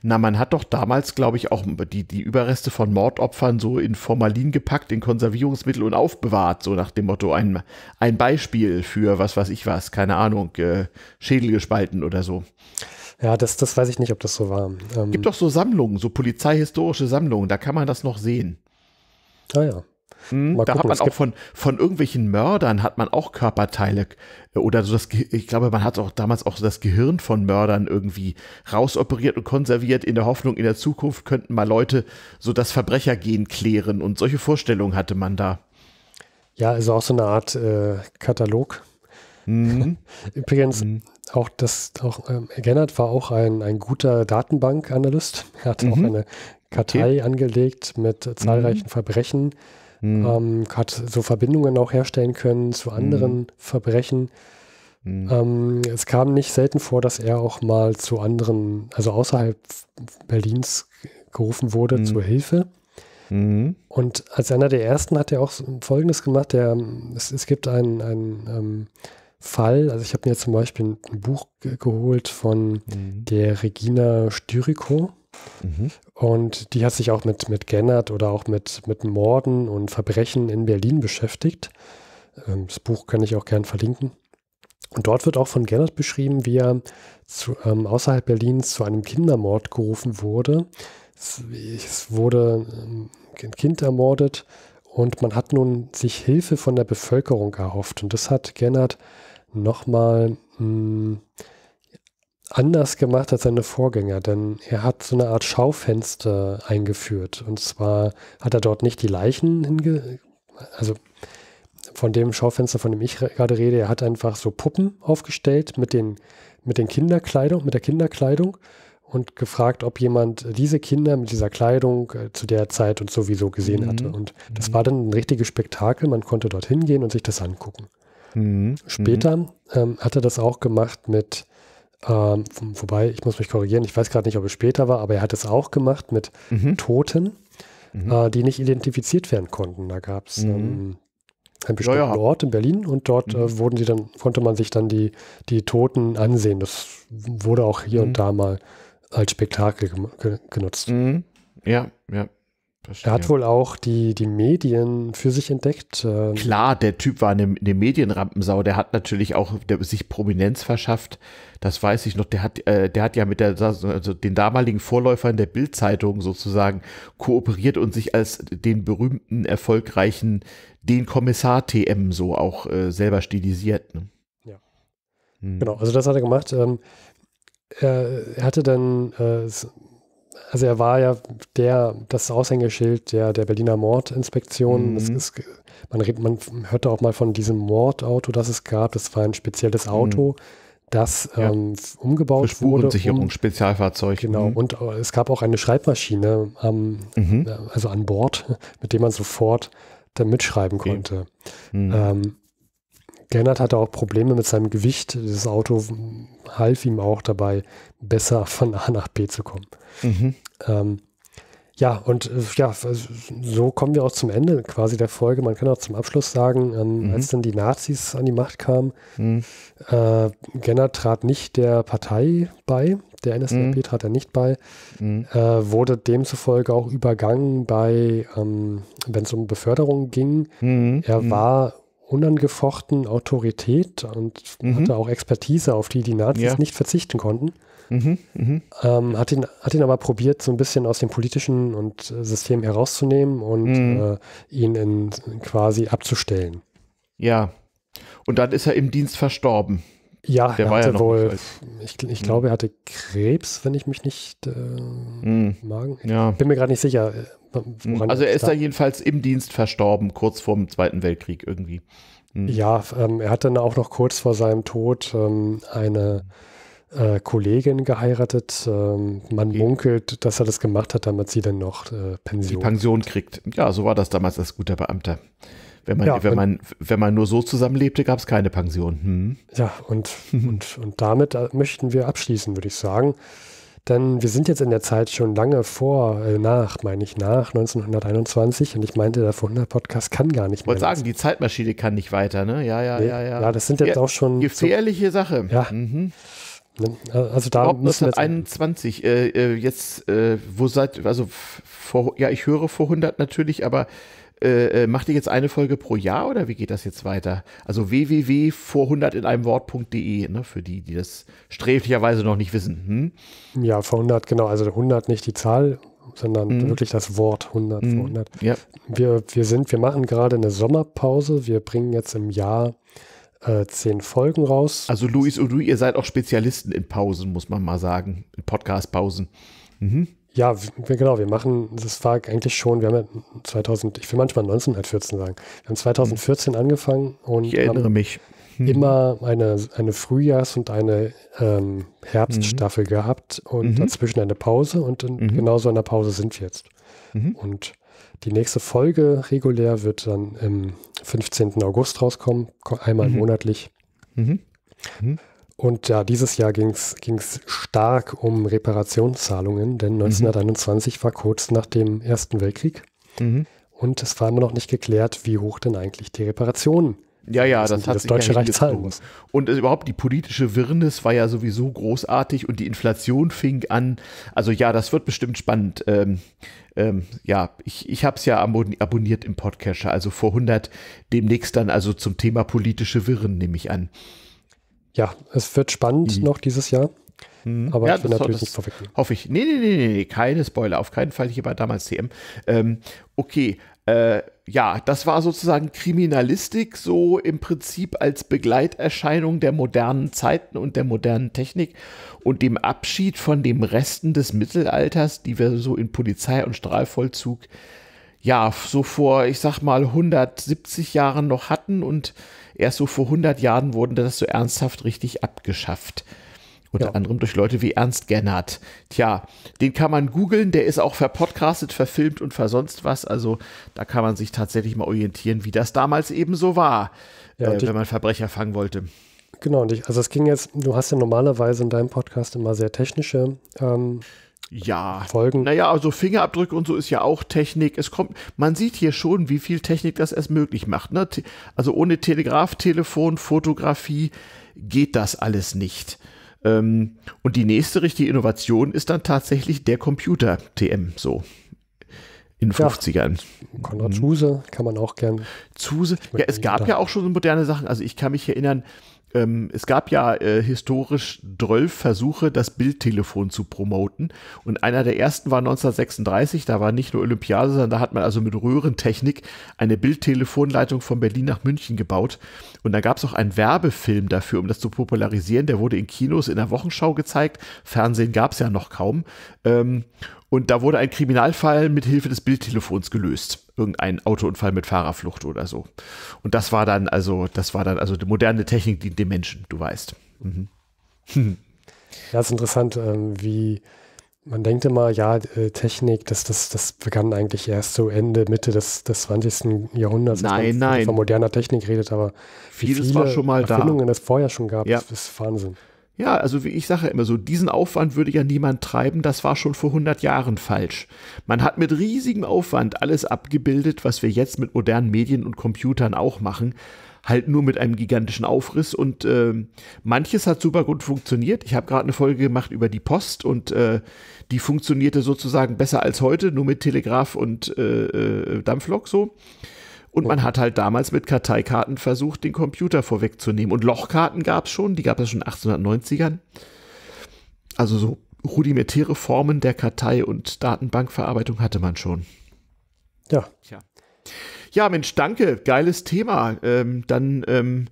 Na, man hat doch damals, glaube ich, auch die, die Überreste von Mordopfern so in Formalin gepackt, in Konservierungsmittel und aufbewahrt, so nach dem Motto, ein, ein Beispiel für was weiß ich was, keine Ahnung, äh, Schädel gespalten oder so. Ja, das, das weiß ich nicht, ob das so war. Ähm Gibt doch so Sammlungen, so polizeihistorische Sammlungen, da kann man das noch sehen. Ah ja. Hm, mal da hat man auch von, von irgendwelchen Mördern hat man auch Körperteile äh, oder so das, ich glaube, man hat auch damals auch das Gehirn von Mördern irgendwie rausoperiert und konserviert in der Hoffnung, in der Zukunft könnten mal Leute so das Verbrechergehen klären und solche Vorstellungen hatte man da. Ja, also auch so eine Art äh, Katalog. Mhm. Übrigens, mhm. auch das, auch ähm, Gennert war auch ein, ein guter Datenbankanalyst. Er hatte mhm. auch eine Kartei okay. angelegt mit mhm. zahlreichen Verbrechen mhm. ähm, hat so Verbindungen auch herstellen können zu anderen mhm. Verbrechen. Mhm. Ähm, es kam nicht selten vor, dass er auch mal zu anderen, also außerhalb Berlins gerufen wurde mhm. zur Hilfe. Mhm. Und als einer der ersten hat er auch Folgendes gemacht: der, es, es gibt einen, einen ähm, Fall, also ich habe mir zum Beispiel ein Buch geholt von mhm. der Regina Styriko, und die hat sich auch mit, mit Gennert oder auch mit, mit Morden und Verbrechen in Berlin beschäftigt. Ähm, das Buch kann ich auch gern verlinken. Und dort wird auch von Gennert beschrieben, wie er zu, ähm, außerhalb Berlins zu einem Kindermord gerufen wurde. Es, es wurde ähm, ein Kind ermordet und man hat nun sich Hilfe von der Bevölkerung erhofft. Und das hat Gennert nochmal hm, anders gemacht als seine Vorgänger, denn er hat so eine Art Schaufenster eingeführt. Und zwar hat er dort nicht die Leichen hinge... Also von dem Schaufenster, von dem ich gerade rede, er hat einfach so Puppen aufgestellt mit, den, mit, den Kinderkleidung, mit der Kinderkleidung und gefragt, ob jemand diese Kinder mit dieser Kleidung äh, zu der Zeit und sowieso gesehen mhm. hatte. Und das mhm. war dann ein richtiges Spektakel. Man konnte dort hingehen und sich das angucken. Mhm. Später mhm. ähm, hat er das auch gemacht mit ähm, wobei, ich muss mich korrigieren, ich weiß gerade nicht, ob es später war, aber er hat es auch gemacht mit mhm. Toten, mhm. Äh, die nicht identifiziert werden konnten. Da gab es mhm. ähm, einen bestimmten ja, ja. Ort in Berlin und dort äh, mhm. äh, wurden sie dann, konnte man sich dann die, die Toten ansehen. Das wurde auch hier mhm. und da mal als Spektakel ge genutzt. Mhm. Ja, ja. Verstehe. Er hat wohl auch die, die Medien für sich entdeckt. Ähm. Klar, der Typ war eine, eine Medienrampensau. Der hat natürlich auch der, sich Prominenz verschafft. Das weiß ich noch. Der hat, äh, der hat ja mit der, also den damaligen Vorläufern der Bildzeitung sozusagen kooperiert und sich als den berühmten, erfolgreichen, den Kommissar TM so auch äh, selber stilisiert. Ne? Ja. Hm. Genau, also das hat er gemacht. Ähm, er, äh, er hatte dann. Äh, also er war ja der, das Aushängeschild der, der Berliner Mordinspektion. Mhm. Ist, man, red, man hörte auch mal von diesem Mordauto, das es gab. Das war ein spezielles mhm. Auto, mhm. das ja. ähm, umgebaut Für wurde. Um, Spezialfahrzeug. Genau, mhm. und äh, es gab auch eine Schreibmaschine, am, mhm. äh, also an Bord, mit dem man sofort mitschreiben okay. konnte. Mhm. Ähm, Gernert hatte auch Probleme mit seinem Gewicht. Das Auto half ihm auch dabei, besser von A nach B zu kommen. Mhm. Ähm, ja, und äh, ja, so kommen wir auch zum Ende quasi der Folge. Man kann auch zum Abschluss sagen, ähm, mhm. als dann die Nazis an die Macht kamen, mhm. äh, Gernert trat nicht der Partei bei, der NSDAP mhm. trat er nicht bei, mhm. äh, wurde demzufolge auch übergangen bei, ähm, wenn es um Beförderung ging. Mhm. Er mhm. war unangefochten Autorität und mhm. hatte auch Expertise, auf die die Nazis ja. nicht verzichten konnten. Mhm. Mhm. Ähm, hat, ihn, hat ihn aber probiert, so ein bisschen aus dem politischen und äh, System herauszunehmen und mhm. äh, ihn in, quasi abzustellen. Ja. Und dann ist er im Dienst verstorben. Ja, der er war hatte ja wohl, ich, ich, glaube, er hatte Krebs, wenn ich mich nicht äh, mhm. magen. Ja. Bin mir gerade nicht sicher. Äh, hm. also er ist da jedenfalls im Dienst verstorben, kurz vor dem Zweiten Weltkrieg irgendwie. Mhm. Ja, ähm, er hat dann auch noch kurz vor seinem Tod ähm, eine äh, Kollegin geheiratet. Ähm, man okay. munkelt, dass er das gemacht hat, damit sie dann noch äh, Pension. Die Pension kriegt. Ja, so war das damals als guter Beamter. Wenn man, ja, wenn, man, wenn man nur so zusammenlebte, gab es keine Pension. Hm. Ja, und, und, und damit äh, möchten wir abschließen, würde ich sagen. Denn wir sind jetzt in der Zeit schon lange vor, äh, nach, meine ich, nach 1921 und ich meinte, der Vorhundert-Podcast kann gar nicht mehr. Ich wollte sagen, die Zeitmaschine kann nicht weiter, ne? Ja, ja, nee, ja, ja. Ja, das sind jetzt ja, auch schon. Gefährliche so, Sache. Ja. Mhm. Ne? Also da Überhaupt müssen 1921, wir jetzt, äh, äh, jetzt äh, wo seid, also vor, ja, ich höre vor 100 natürlich, aber äh, äh, macht ihr jetzt eine Folge pro Jahr oder wie geht das jetzt weiter? Also www.vorhundert in einem Wort.de, ne, für die, die das sträflicherweise noch nicht wissen. Hm? Ja, vor 100, genau, also 100 nicht die Zahl, sondern mhm. wirklich das Wort 100 mhm. vor 100. Ja. Wir, wir sind, wir machen gerade eine Sommerpause, wir bringen jetzt im Jahr äh, zehn Folgen raus. Also Luis und du, ihr seid auch Spezialisten in Pausen, muss man mal sagen, in Podcast-Pausen. Mhm. Ja, wir, genau, wir machen, das war eigentlich schon, wir haben ja 2000, ich will manchmal 1914 sagen, wir haben 2014 mhm. angefangen und ich erinnere mich. Mhm. immer eine, eine Frühjahrs- und eine ähm, Herbststaffel mhm. gehabt und mhm. dazwischen eine Pause und in, mhm. genau so einer Pause sind wir jetzt. Und die nächste Folge regulär wird dann im 15. August rauskommen, einmal mhm. monatlich. Mhm. Mhm. Und ja, dieses Jahr ging es stark um Reparationszahlungen, denn 1921 mhm. war kurz nach dem Ersten Weltkrieg. Mhm. Und es war immer noch nicht geklärt, wie hoch denn eigentlich die Reparationen ja, ja, das, das hat das sich Deutsche Reich zahlen muss. Und äh, überhaupt die politische Wirrnis war ja sowieso großartig und die Inflation fing an. Also ja, das wird bestimmt spannend. Ähm, ähm, ja, ich, ich habe es ja abonniert im Podcaster, also vor 100, demnächst dann also zum Thema politische Wirren, nehme ich an. Ja, es wird spannend mhm. noch dieses Jahr. Mhm. Aber ja, ich bin das, natürlich das nicht vorwegnehmen. Hoffe ich. Nee, nee, nee, nee, keine Spoiler, auf keinen Fall hier bei damals TM. Ähm, okay, äh, ja, das war sozusagen Kriminalistik so im Prinzip als Begleiterscheinung der modernen Zeiten und der modernen Technik und dem Abschied von dem Resten des Mittelalters, die wir so in Polizei und Strahlvollzug ja, so vor, ich sag mal, 170 Jahren noch hatten und erst so vor 100 Jahren wurden das so ernsthaft richtig abgeschafft. Unter ja. anderem durch Leute wie Ernst Gennert. Tja, den kann man googeln, der ist auch verpodcastet, verfilmt und versonst was. Also da kann man sich tatsächlich mal orientieren, wie das damals eben so war, ja, äh, wenn man Verbrecher fangen wollte. Genau, und ich, also es ging jetzt, du hast ja normalerweise in deinem Podcast immer sehr technische ähm, ja. Folgen. Naja, also Fingerabdrücke und so ist ja auch Technik. Es kommt, man sieht hier schon, wie viel Technik das erst möglich macht. Ne? Also ohne Telegraph, Telefon, Fotografie geht das alles nicht. Ähm, und die nächste richtige Innovation ist dann tatsächlich der Computer TM so. In den 50ern. Konrad mhm. Zuse kann man auch gern. Zuse, ja, es gab ja auch schon so moderne Sachen. Also ich kann mich erinnern, ähm, es gab ja äh, historisch Drölf Versuche, das Bildtelefon zu promoten. Und einer der ersten war 1936, da war nicht nur Olympiade, sondern da hat man also mit Röhrentechnik eine Bildtelefonleitung von Berlin nach München gebaut. Und da gab es auch einen Werbefilm dafür, um das zu popularisieren. Der wurde in Kinos in der Wochenschau gezeigt. Fernsehen gab es ja noch kaum. Ähm, und da wurde ein Kriminalfall mit Hilfe des Bildtelefons gelöst. Irgendein Autounfall mit Fahrerflucht oder so. Und das war dann also, das war dann also die moderne Technik die den Menschen, du weißt. Mhm. Ja, ist interessant, ähm, wie man denkt immer, ja, äh, Technik, das, das, das begann eigentlich erst so Ende, Mitte des, des 20. Jahrhunderts, nein, nein. von moderner Technik redet, aber wie Vieles viele war schon mal Erfindungen da. es vorher schon gab, ja. ist Wahnsinn. Ja, also wie ich sage immer so, diesen Aufwand würde ja niemand treiben, das war schon vor 100 Jahren falsch. Man hat mit riesigem Aufwand alles abgebildet, was wir jetzt mit modernen Medien und Computern auch machen, halt nur mit einem gigantischen Aufriss und äh, manches hat super gut funktioniert. Ich habe gerade eine Folge gemacht über die Post und äh, die funktionierte sozusagen besser als heute, nur mit Telegraph und äh, äh Dampflok so. Und man hat halt damals mit Karteikarten versucht, den Computer vorwegzunehmen. Und Lochkarten gab es schon, die gab es schon in den 1890ern. Also so rudimentäre Formen der Kartei- und Datenbankverarbeitung hatte man schon. Ja. Tja. Ja, Mensch, danke. Geiles Thema. Ähm, dann ähm,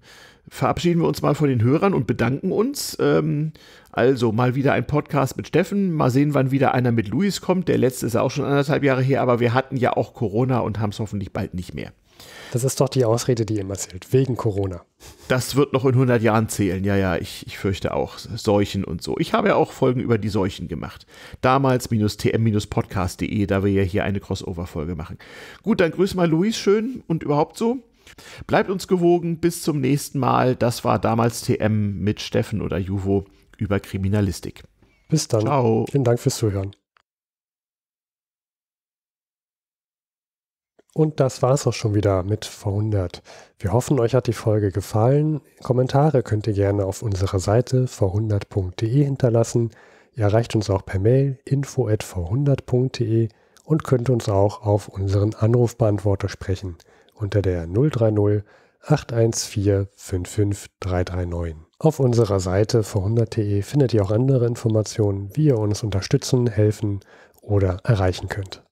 verabschieden wir uns mal von den Hörern und bedanken uns. Ähm, also mal wieder ein Podcast mit Steffen. Mal sehen, wann wieder einer mit Luis kommt. Der letzte ist ja auch schon anderthalb Jahre her, aber wir hatten ja auch Corona und haben es hoffentlich bald nicht mehr. Das ist doch die Ausrede, die immer zählt, wegen Corona. Das wird noch in 100 Jahren zählen, ja, ja, ich, ich fürchte auch. Seuchen und so. Ich habe ja auch Folgen über die Seuchen gemacht. Damals tm-podcast.de, da wir ja hier eine Crossover-Folge machen. Gut, dann grüß mal Luis schön und überhaupt so. Bleibt uns gewogen, bis zum nächsten Mal. Das war damals TM mit Steffen oder Juvo über Kriminalistik. Bis dann. Ciao. Vielen Dank fürs Zuhören. Und das war's auch schon wieder mit V100. Wir hoffen, euch hat die Folge gefallen. Kommentare könnt ihr gerne auf unserer Seite v100.de hinterlassen. Ihr erreicht uns auch per Mail info@v100.de und könnt uns auch auf unseren Anrufbeantworter sprechen unter der 030 814 55339. Auf unserer Seite v100.de findet ihr auch andere Informationen, wie ihr uns unterstützen, helfen oder erreichen könnt.